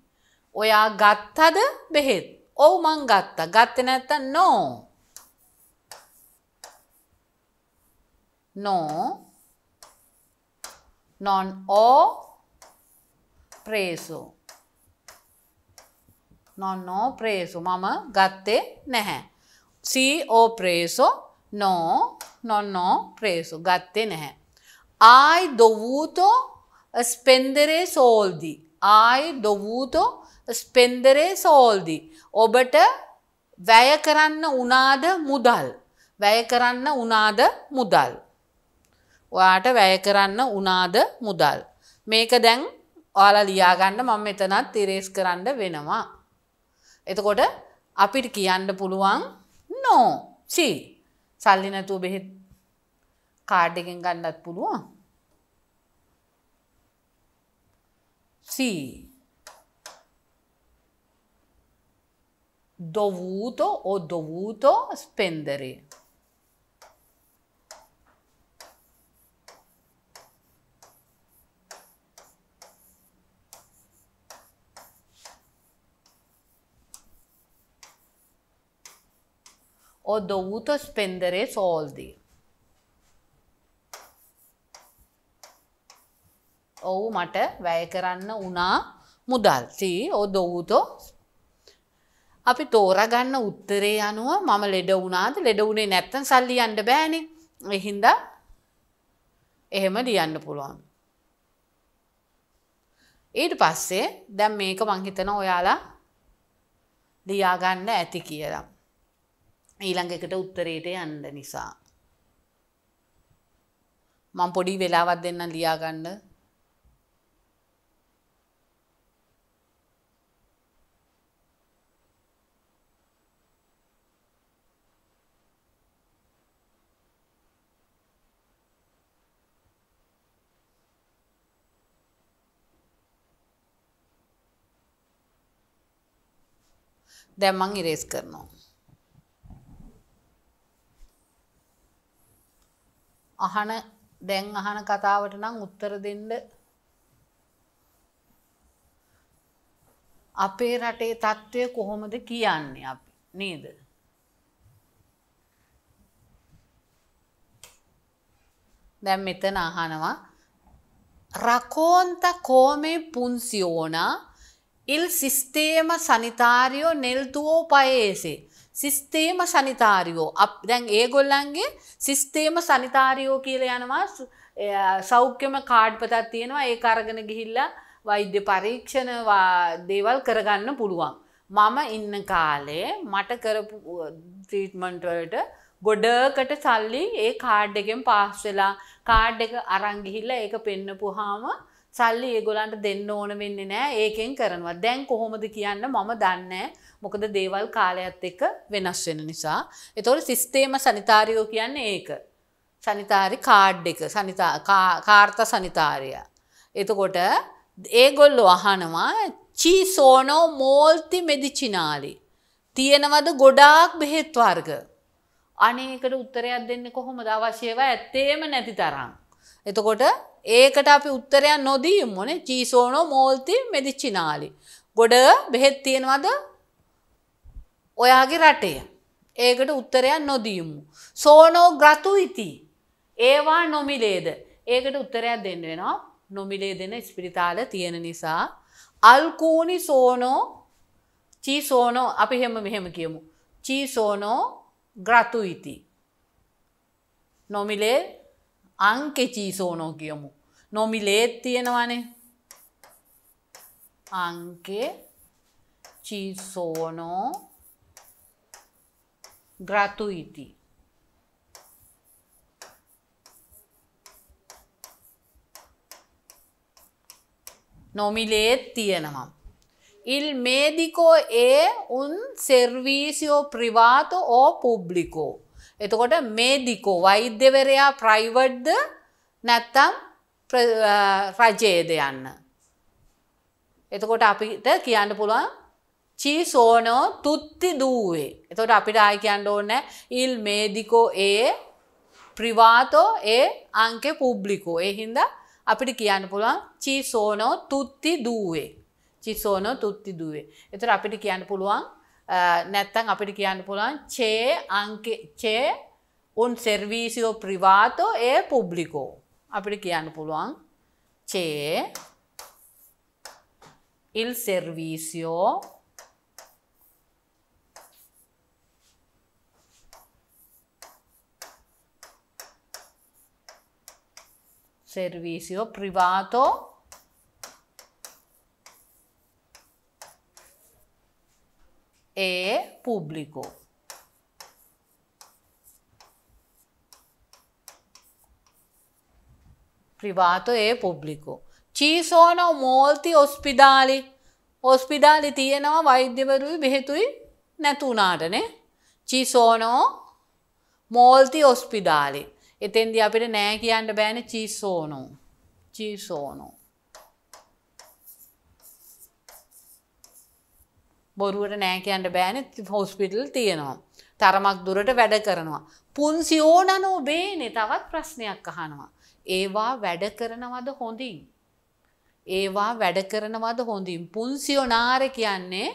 Speaker 1: ඔයා ගත්තද බෙහෙත්. ඔව් මං ගත්තා. ගත්තේ නැත්තම් නෝ. නෝ. non o preso නොන්නෝ ප්‍රේසු මම ගත්තේ නැහැ. සීඕ ප්‍රේසෝ නෝ නොන්නෝ ප්‍රේසු ගත්තේ නැහැ. ආයි දොවූතෝ ස්පෙන්දරේ සෝල්දි. ආයි දොවූතෝ ස්පෙන්දරේ සෝල්දි. ඔබට වැය කරන්න උනාද මුදල්. වැය කරන්න උනාද මුදල්. ඔයාට වැය කරන්න උනාද මුදල්. මේක දැන් ඔයාලා ලියාගන්න මම මෙතනත් තිරේස් කරන්න වෙනවා. එතකොට අපිට කියන්න පුළුවන් නෝ සී සල්ලි නැතුව බෙහෙත් කාඩ් එකෙන් ගන්නත් පුළුවන් සී dovuto o dovuto spendere ho dovuto spendere soldi. ඔහු මට වැය කරන්න වුණා මුදල්. සී ඔ දොවුතෝ අපි තෝරගන්න උත්තරේ අනුව මම ලෙඩ වුණාද ලෙඩ වුණේ නැත්තම් සල්ලි යන්න බෑනේ. එහින්දා එහෙම ලියන්න පුළුවන්. ඊට පස්සේ දැන් මේක මං හිතන ඔයාලා ලියාගන්න ඇති කියලා. ඊළඟ එකට උත්තරයට යන්න නිසා. මං පොඩි වෙලාවත් දෙන්න ලියාගන්න දැම්මං ඉරේස් කරනවා. අහන දැන් අහන කතාවට නම් උත්තර දෙන්න අපේ රටේ තත්ත්වය කොහොමද කියන්නේ අපි නේද? දැන් මෙතන අහනවා රකොන්ත කෝමේ පුන්සියෝනා il sistema sanitario nel tuo paese සිස්තේම සනිතාරියෝ අප දැන් ඒගොල්ලන්ගේ සිස්තේම සනිතාරියෝ කියල යනවා සෞඛ්‍යම කාඩ්පතත් තියෙනවා ඒ අරගෙන ගිහිල්ලා වෛද්‍ය පරීක්ෂණ දේවල් කරගන්න පුළුවන්. මම ඉන්න කාලේ මට කරපු ත්‍රීට්මන්ටවලට ගොඩකට සල්ලි ඒ කාඩ් එකෙන් පාස් වෙලා කාඩ් එක අරංගිහිල්ල ඒක පෙන්නපුහාම සල්ලි ඒගොලන්ට දෙන්න ඕන වෙන්න නෑ ඒකෙන් කරනවා දැන් කොහොමද කියන්න මම දන්න මොකද දේවල් කාලයක්ත් එක වෙනස් වෙන නිසා. එතවට සිස්ටේම සනිතාරයෝ කියන්න ඒක. සනිතාරි කාඩ් එක කාර්ත සනිතාරය. එතකොට ඒගොල්ලො අහනවා චීසෝනෝ මෝල්ති මෙදිචිනාලි. තියෙනවද ගොඩාක් බෙහෙත් වර්ග. අනේකට උත්තරයක් දෙන්න කොහොමද අවශ්‍යව ඇත්තේම නැති තරම්. එතකොට ඒකට අපි උත්තරයක් නොදීම් මොන චීසෝනෝ මෝල්ති මෙදිච්චිනාලි. ගොඩ බෙහෙත් තියෙනවද ඔයාගේ රටය. ඒකට උත්තරයක් නොදියමු. සෝනෝ ග්‍රතු ඉති. ඒවා නොමිලේද. ඒකට උත්තරයක් දෙන්න වෙනවා නොමිලේ දෙන ස්පිරිතාල තියෙන නිසා. අල්කූනි සෝනෝ චීසෝනෝ අපි හෙම මෙහෙම කියමු. චීසෝනෝ ග්‍රතු ඉති. නොමිලේ අංකෙ චීසෝනෝ කියමු. නොමිලේත් තියෙනවනේ. අංකෙ චීසෝනෝ gratuiti. නොමිලේත් තියෙනවා. Il medico è un servizio privato o pubblico. එතකොට මේදිකෝ වෛද්‍යවරයා ප්‍රයිවට්ද නැත්තම් රජයේද යන්න. එතකොට අපිට කියන්න පුළුවන් චී සෝනෝ තුත්ති දූවේ. එතොට අපිට ආයකයන්ඩ ඕන්න ඉල් මේදිකෝ ඒ ප්‍රිවාතෝ ඒ අංකෙ පුබ්ලිකෝ. එහින්ද අපිට කියන්න පුළුවන් චී සෝනෝ තුත්ති දූවේ. චිසෝනෝ තුත්ති දුවේ. එතර අපිට කියන්න පුළුවන් නැත්තන් අපිට කියන්න පුළුවන් චේ අංක චේ උන් සෙර්වීසිෝ ප්‍රිවාතෝ ඒ පුබ්ලිකෝ. අපිට කියන්න පුළුවන් චේ ඉල් සෙර්වීසිෝ servizio privato e pubblico. Privato e pubblico. Ci sono molti ospedali. Ospedali තියෙනවා වෛද්‍යවරුයි බෙහෙතුයි නැතුණාටනේ. Ci sono molti ospedali. එතෙන්දි අපිට නෑ කියන්න බෑන චීසෝනෝ චීසෝනෝ බොරුවට නෑ කියන්න බෑන හෝස්පිටල් තියෙනවා තරමක් දුරට වැඩ කරනවා පුන්සි ඕනනෝ බේනේ තවත් ප්‍රශ්නයක් අහනවා ඒවා වැඩ කරනවද හොඳින් ඒවා වැඩ කරනවද හොඳින් පුන්සියෝනාර කියන්නේ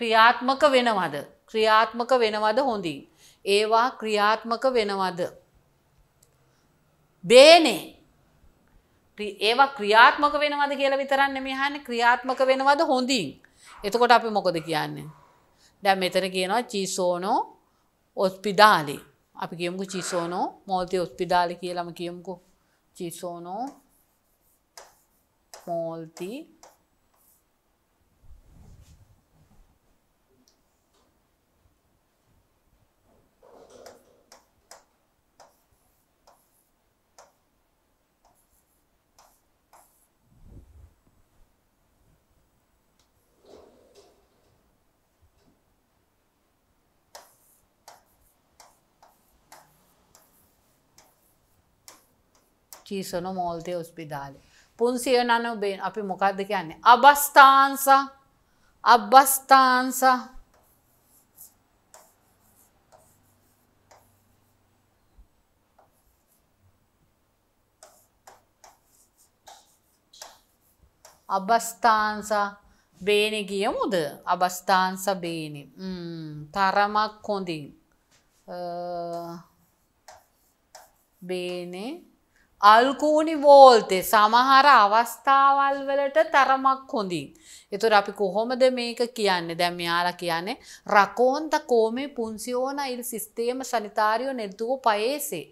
Speaker 1: ක්‍රියාත්මක වෙනවද ක්‍රියාත්මක වෙනවද හොඳින් ඒවා ක්‍රියාත්මක වෙනවද. බේනේ ඒවා ක්‍රියාත්මක වෙනවද කියලා විතරන්න මෙහන්න ක්‍රියාත්මක වෙනවද හොඳින්. එතකොට අපි මොකොද කියන්නේ. දැම් මෙතන කියනවා චීසෝනෝ ඔස්පිඩාලි අපි කියමුකු චිසෝනෝ මෝල්තය ඔස්පිඩාලි කියලම කියමුකු චිසෝනෝ මෝල්තිී sono molti ospedali. Funzionano bene, abbiamo cadde che hanno abbastanza, abbastanza. abbastanza bene ගියමුද abbastanza bene ම් තරමක් හොඳින් bene අල්කූනි වෝල්තේ සමහර අවස්ථාවල් වලට තරමක් හොඳින්. එතුර අපි කොහොමද මේක කියන්නේ දැම් යාලා කියන්නේ රකෝන්ත කෝමේ පුන්සිෝන ඉල් සිස්තේම සනිතාරියෝ නෙල්තුව පයේසේ.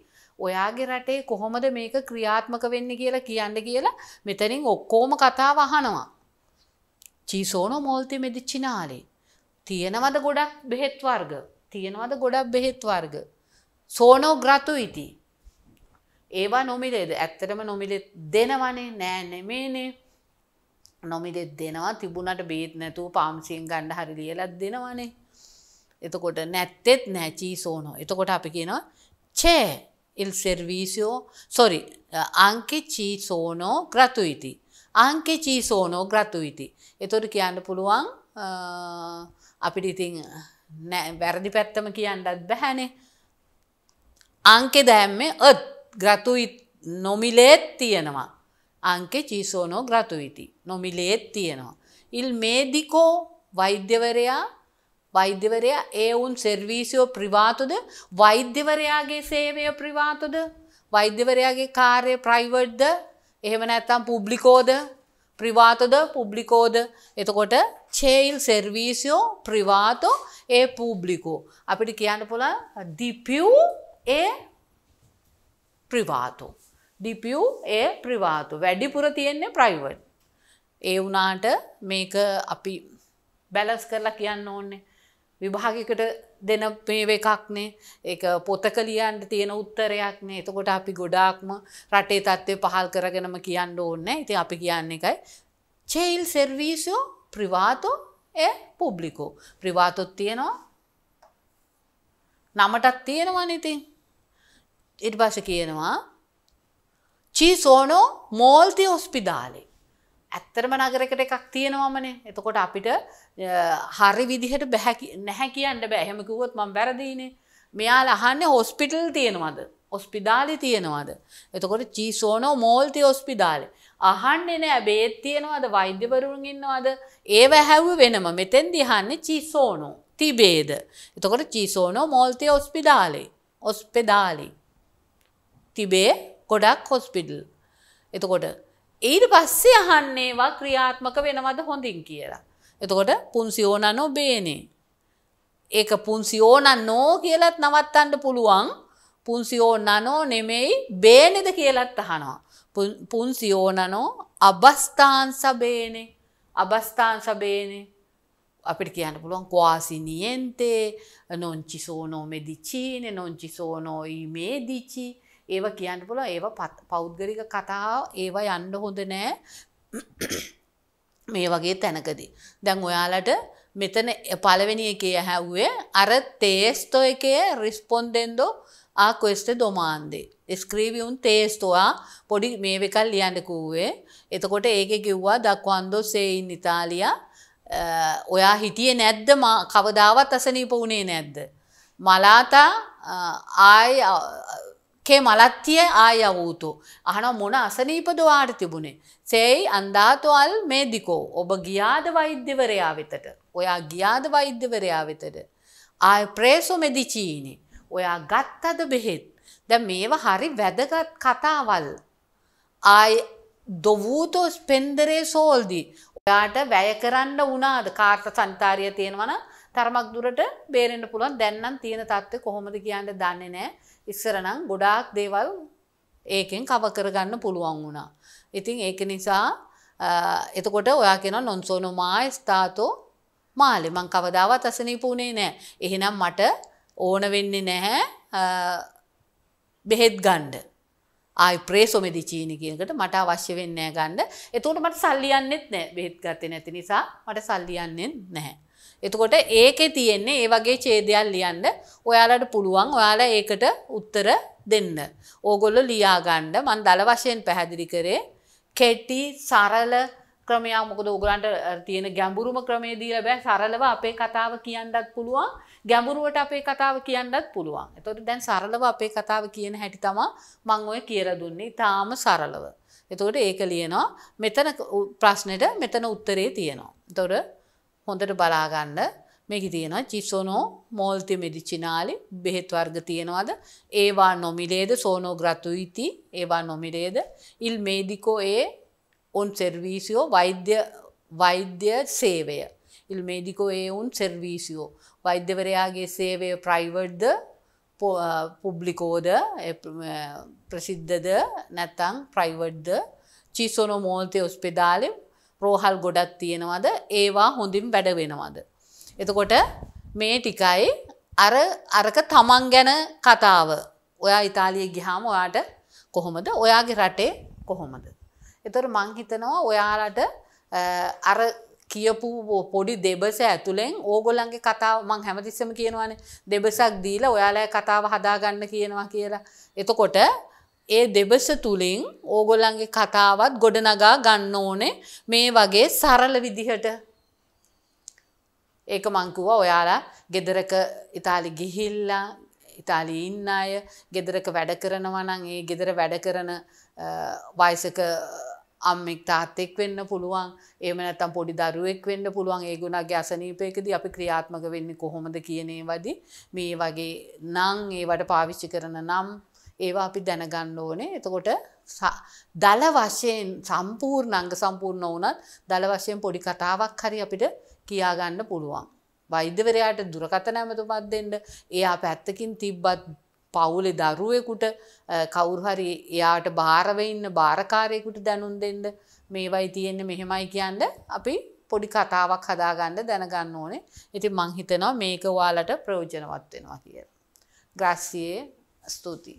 Speaker 1: ඔයාගේ රටේ කොහොමද මේක ක්‍රියාත්මක වෙන්න කියලා කියන්න කියලා මෙතනින් ඔක්කෝම කතා වහනවා. චීසෝනෝ මෝල්ති මෙදිච්චිනාලේ. තියෙනවද ගොඩක් බෙහෙත් වර්ග. තියෙනවද ගොඩක් බෙහෙත් වර්ග. සෝනෝ ග්‍රතු ඉති. ඒවා නොමිලේද ඇත්තටම නොමිලෙත් දෙනවනේ නෑ නෙමේනේ නොමිලෙත් දෙනවා තිබුණට බේත් නැතුව පාම්සියෙන් ගණ්ඩ හරි ලියලත් දෙනවනේ එතකොට නැත්තෙත් නැචී සෝනෝ එතකොට අපි කියනවා චේ ඉල් සෙර්වීසිෝ සොරි අංකෙ චී සෝනෝ ග්‍රතුයිති අංකෙ චී සෝනෝ ග්‍රතුයිති එතොට කියන්න පුළුවන් අපිට ඉතිං වැරදි පැත්තම කියන්නත් බැහැනේ අංකෙ දැම්මේ ඔත් ග්‍රතුයි නොමිලේත් තියෙනවා. අංකෙ චීසෝනෝ ග්‍රතුවිති. නොමිලේත් තියෙනවා. ඉල් මේදිකෝ වෛද්‍යවරයා වෛද්‍යවරයා ඒ උන් සෙර්වීසියෝ ප්‍රිවාතුද වෛද්‍යවරයාගේ සේවය ප්‍රිවාතුද වෛද්‍යවරයාගේ කාර්ය ප්‍රයිවර්ඩ්ද එහෙම නැත්තම් පුබ්ලිකෝද ප්‍රිවාතද පුබ්ලිකෝද එතකොට චේල් සෙර්වීසියෝ ප්‍රිවාතෝ ඒ පුබ්ලිකෝ අපිට කියන්න පුළ දිපියූ ඒ ප්‍රිවාතු. ඩිපියු ඒ ප්‍රිවාතු වැඩිපුර තියෙන්නේ ප්‍රයිවට්. ඒ වනාට මේක අපි බැලස් කරලා කියන්න ඕන්නේ. විභාගකට දෙන එකක්නේ එක පොතක ලියන්ට තියෙන උත්තරයක්නේ එතකොට අපි ගොඩාක්ම රටේ තත්ත්වය පහල් කරගෙනම කියන්න ඕන්න ඉති අපි කියන්න එකයි. චෙයිල් සෙර්වීසෝ ප්‍රිවාතෝ එ පුබ්ලිකෝ ප්‍රිවාතොත් තියෙනවා නමටත් තියෙනවා නඉතින්. ඉට පස කියනවා චී සෝනෝ මෝල්ති ඔස්පිදාලේ. ඇත්තරම නගරකට එකක් තියෙනවමනේ එතකොට අපිට හරි විදිහට බැහැ නැහැ කියන්න බැහැමකිවොත් මං වැරදිීනේ මෙයාල අහන්න හොස්පිටල් තියෙනවද ඔස්පිදාලි තියෙනවද. එතකොට චීසෝනෝ මෝල්ති ඔස්පිදාලේ. අහන්නෙ නෑ බේත් තියෙනවද වෛද්‍යවරුන් ඉන්නවද ඒව හැව් වෙනම මෙතෙන් දිහන්න චීසෝනෝ තිබේද. එතකොට චීසෝනෝ මෝල්තිය ඔස්පිදාලේ ඔස්පෙදාලී. තිබේ ගොඩක් හොස්පිඩල්. එතකොට ඊට පස්සේ අහන්නේවා ක්‍රියාත්මක වෙනවද හොඳින් කියලා. එතකොට පුන්සිෝන නොබේනේ. ඒක පුන්සිෝන නෝ කියලත් නවත්තන්ට පුළුවන් පුන්සිෝ නනෝ නෙමෙයි බේනෙද කියලත් අහනවා. පුන්සිෝනනෝ අබස්ථාන් සබේනේ අබස්ථාන් සබේනේ අපිට කියන්න පුළුවන් කවාසි නියෙන්තේ නොංචි සෝනෝ මෙදිචීන නොංචි සෝනෝ ඉමේදිචි ඒව කියන්න පුළ ඒ පෞද්ගරික කතා ඒවා යන්න හොඳ නෑ මේ වගේ තැනකදී. දැන් ඔයාලට මෙතන පලවෙනි එකේ හැව්වේ අර තේස්තෝ එකේ රිස්පොන්ඩෙන්ඩෝ ආකොස්ට දොමාන්දේ. ස්ක්‍රීවියුන් තේස්තවා පොඩි මේ වෙකල් ලියන්නකූවේ. එතකොට ඒක කිව්වා දක්වන්දෝ සෙයින් ඉතාලියා ඔයා හිටිය නැද්ද කවදාවත් අසනීප වුණේ නැද්ද. මලාතා ආය කේ මලත්තිය ආයවූතු. අහන මොන අසනීපද වාට තිබුණේ. සේයි අන්දාතුවල් මේ දිකෝ. ඔබ ගියාද වෛද්‍යවරයා වෙතට. ඔයා ගියාද වෛද්‍යවරයා වෙතට. ආය ප්‍රේසු මෙදිචීනි. ඔයා ගත්තද බෙහෙත්. දැ මේව හරි වැදගත් කතාවල්. ආය දොවූතෝ ස්පෙන්දරේ සෝල්දි. ඔයාට වැය කරන්න වනාද කාර්ත සන්තාරය තියෙනවන තරමක් දුරට බේරෙන්න්න පුළුවන් දැන්නම් තියෙන තත්ව කොහොමද කියන්න දන්නේ නෑ ඉස්සරනම් ගොඩාක් දේවල් ඒකෙන් කවකරගන්න පුළුවන් වුණා. ඉතිං ඒක නිසා එතකොට ඔයා කෙන නොන්සෝනුමා ස්ථාතෝ මාලි මං කවදාවත් අසනීපූුණේ නෑ. එහෙනම් මට ඕන වෙන්නේ නැහැ බෙහෙත් ගණ්ඩ. ආයි ප්‍රේසොමෙදි චීනි කියකට මට අවශ්‍ය වෙන්නෑ ගණ්ඩ එතුවට මට සල්ලියන්නෙත් නෑ බෙහෙත් ගත්තය නැති නිසා මට සල්ලියන්නෙන් නැහැ. එතකොට ඒකේ තියෙන්නේ ඒ වගේ ඡේදයක් ලියන්න ඔයාලට පුළුවන් ඔයාලා ඒකට උත්තර දෙන්න. ඕගොල්ලෝ ලියා ගන්න මම දල වශයෙන් පැහැදිලි කරේ කෙටි සරල ක්‍රමයක් මොකද ඔයගලන්ට තියෙන ගැඹුරුම ක්‍රමේ දීලා බෑ සරලව අපේ කතාව කියන්නත් පුළුවන් ගැඹුරුවට අපේ කතාව කියන්නත් පුළුවන්. එතකොට දැන් සරලව අපේ කතාව කියන හැටි තමයි මම ඔය කියලා දුන්නේ. ඊටාම සරලව. එතකොට ඒක ලියනවා. මෙතන ප්‍රශ්නෙට මෙතන උත්තරේ තියෙනවා. එතකොට හොඳට බලාගන්න මේක තියෙන චිසොනෝ මෝල්ති මෙදිචිනාලි බෙහෙත් වර්ග තියෙනවාද ඒවා නොමිලේද සෝනෝ ග්‍රතුයිති ඒවා නොමිලේද ඉල් මේදිකෝ ඒ ඔන් සෙර්වීසියෝ වෛද්‍ය වෛද්‍ය සේවය ඉල් මේදිකෝ ඒ උන් සෙර්වීසියෝ වෛද්‍යවරයාගේ සේවය ප්‍රයිවර්්ද පුබ්ලිකෝද ප්‍රසිද්ධද නැත්තං ප්‍රයිවර්්ද චිසොනෝ මෝල්තය ඔස්පෙදාලෙම් රෝහල් ගොඩක් තියෙනවද ඒවා හොඳින් වැඩවෙනවද. එතකොට මේ ටිකයි අර අරක තමන් ගැන කතාව ඔයා ඉතාලිය ගිහාම ඔයාට කොහොමද ඔයාගේ රටේ කොහොමද. එතර මංහිතනවා ඔයාලට අර කියපු පොඩි දෙබස ඇතුළෙන් ඕගොල්ලන්ගේ කතාව මං හැමතිස්සම කියනවනේ දෙබසක් දීල ඔයාලෑ කතාව හදාගන්න කියනවා කියලා. එතකොට ඒ දෙබස තුළින් ඕගොලන්ගේ කතාවත් ගොඩනගා ගන්න ඕනේ මේ වගේ සරල විදිහට. ඒක මංකුව ඔයාලා ගෙදරක ඉතාලි ගිහිල්ලා ඉතාලි ඉන්න අය ගෙදරක වැඩ කරනවනං ඒ ගෙදර වැඩ කරන වයිසක අම්මෙක් තාත්තෙක් වෙන්න පුළුවන් ඒම නැතම් පොඩි දරුවෙක් වෙන්න පුළුවන් ඒ ගුණගේ අසනීපයකද අපි ක්‍රියාත්මක වෙන්නේ කොහොමද කියනේ වදි මේ වගේ නං ඒවට පාවිච්චි කරන නම් ඒවා අපි දැනගන්න ඕනේ එතකොට දල වශයෙන් සම්පූර්ණ අංග සම්පූර්ණ වුණත් දල වශයෙන් පොඩි කතාවක් හරි අපිට කියාගන්න පුළුවන්. වෛද්‍යවරයාට දුරකථන ඇමතුමක් දෙන්න එයා පැත්තකින් තිබ්බත් පවුලේ දරුවෙකුට කවුරු හරි එයාට බාරව ඉන්න බාරකාරයෙකුට දැනුම් දෙන්න මේවයි තියෙන්නේ මෙහෙමයි කියන්න අපි පොඩි කතාවක් හදාගන්න දැනගන්න ඕනේ. ඉතින් මං හිතනවා මේක ඔයාලට ප්‍රයෝජනවත් වෙනවා කියලා. ග්‍රාසියේ ස්තුතියි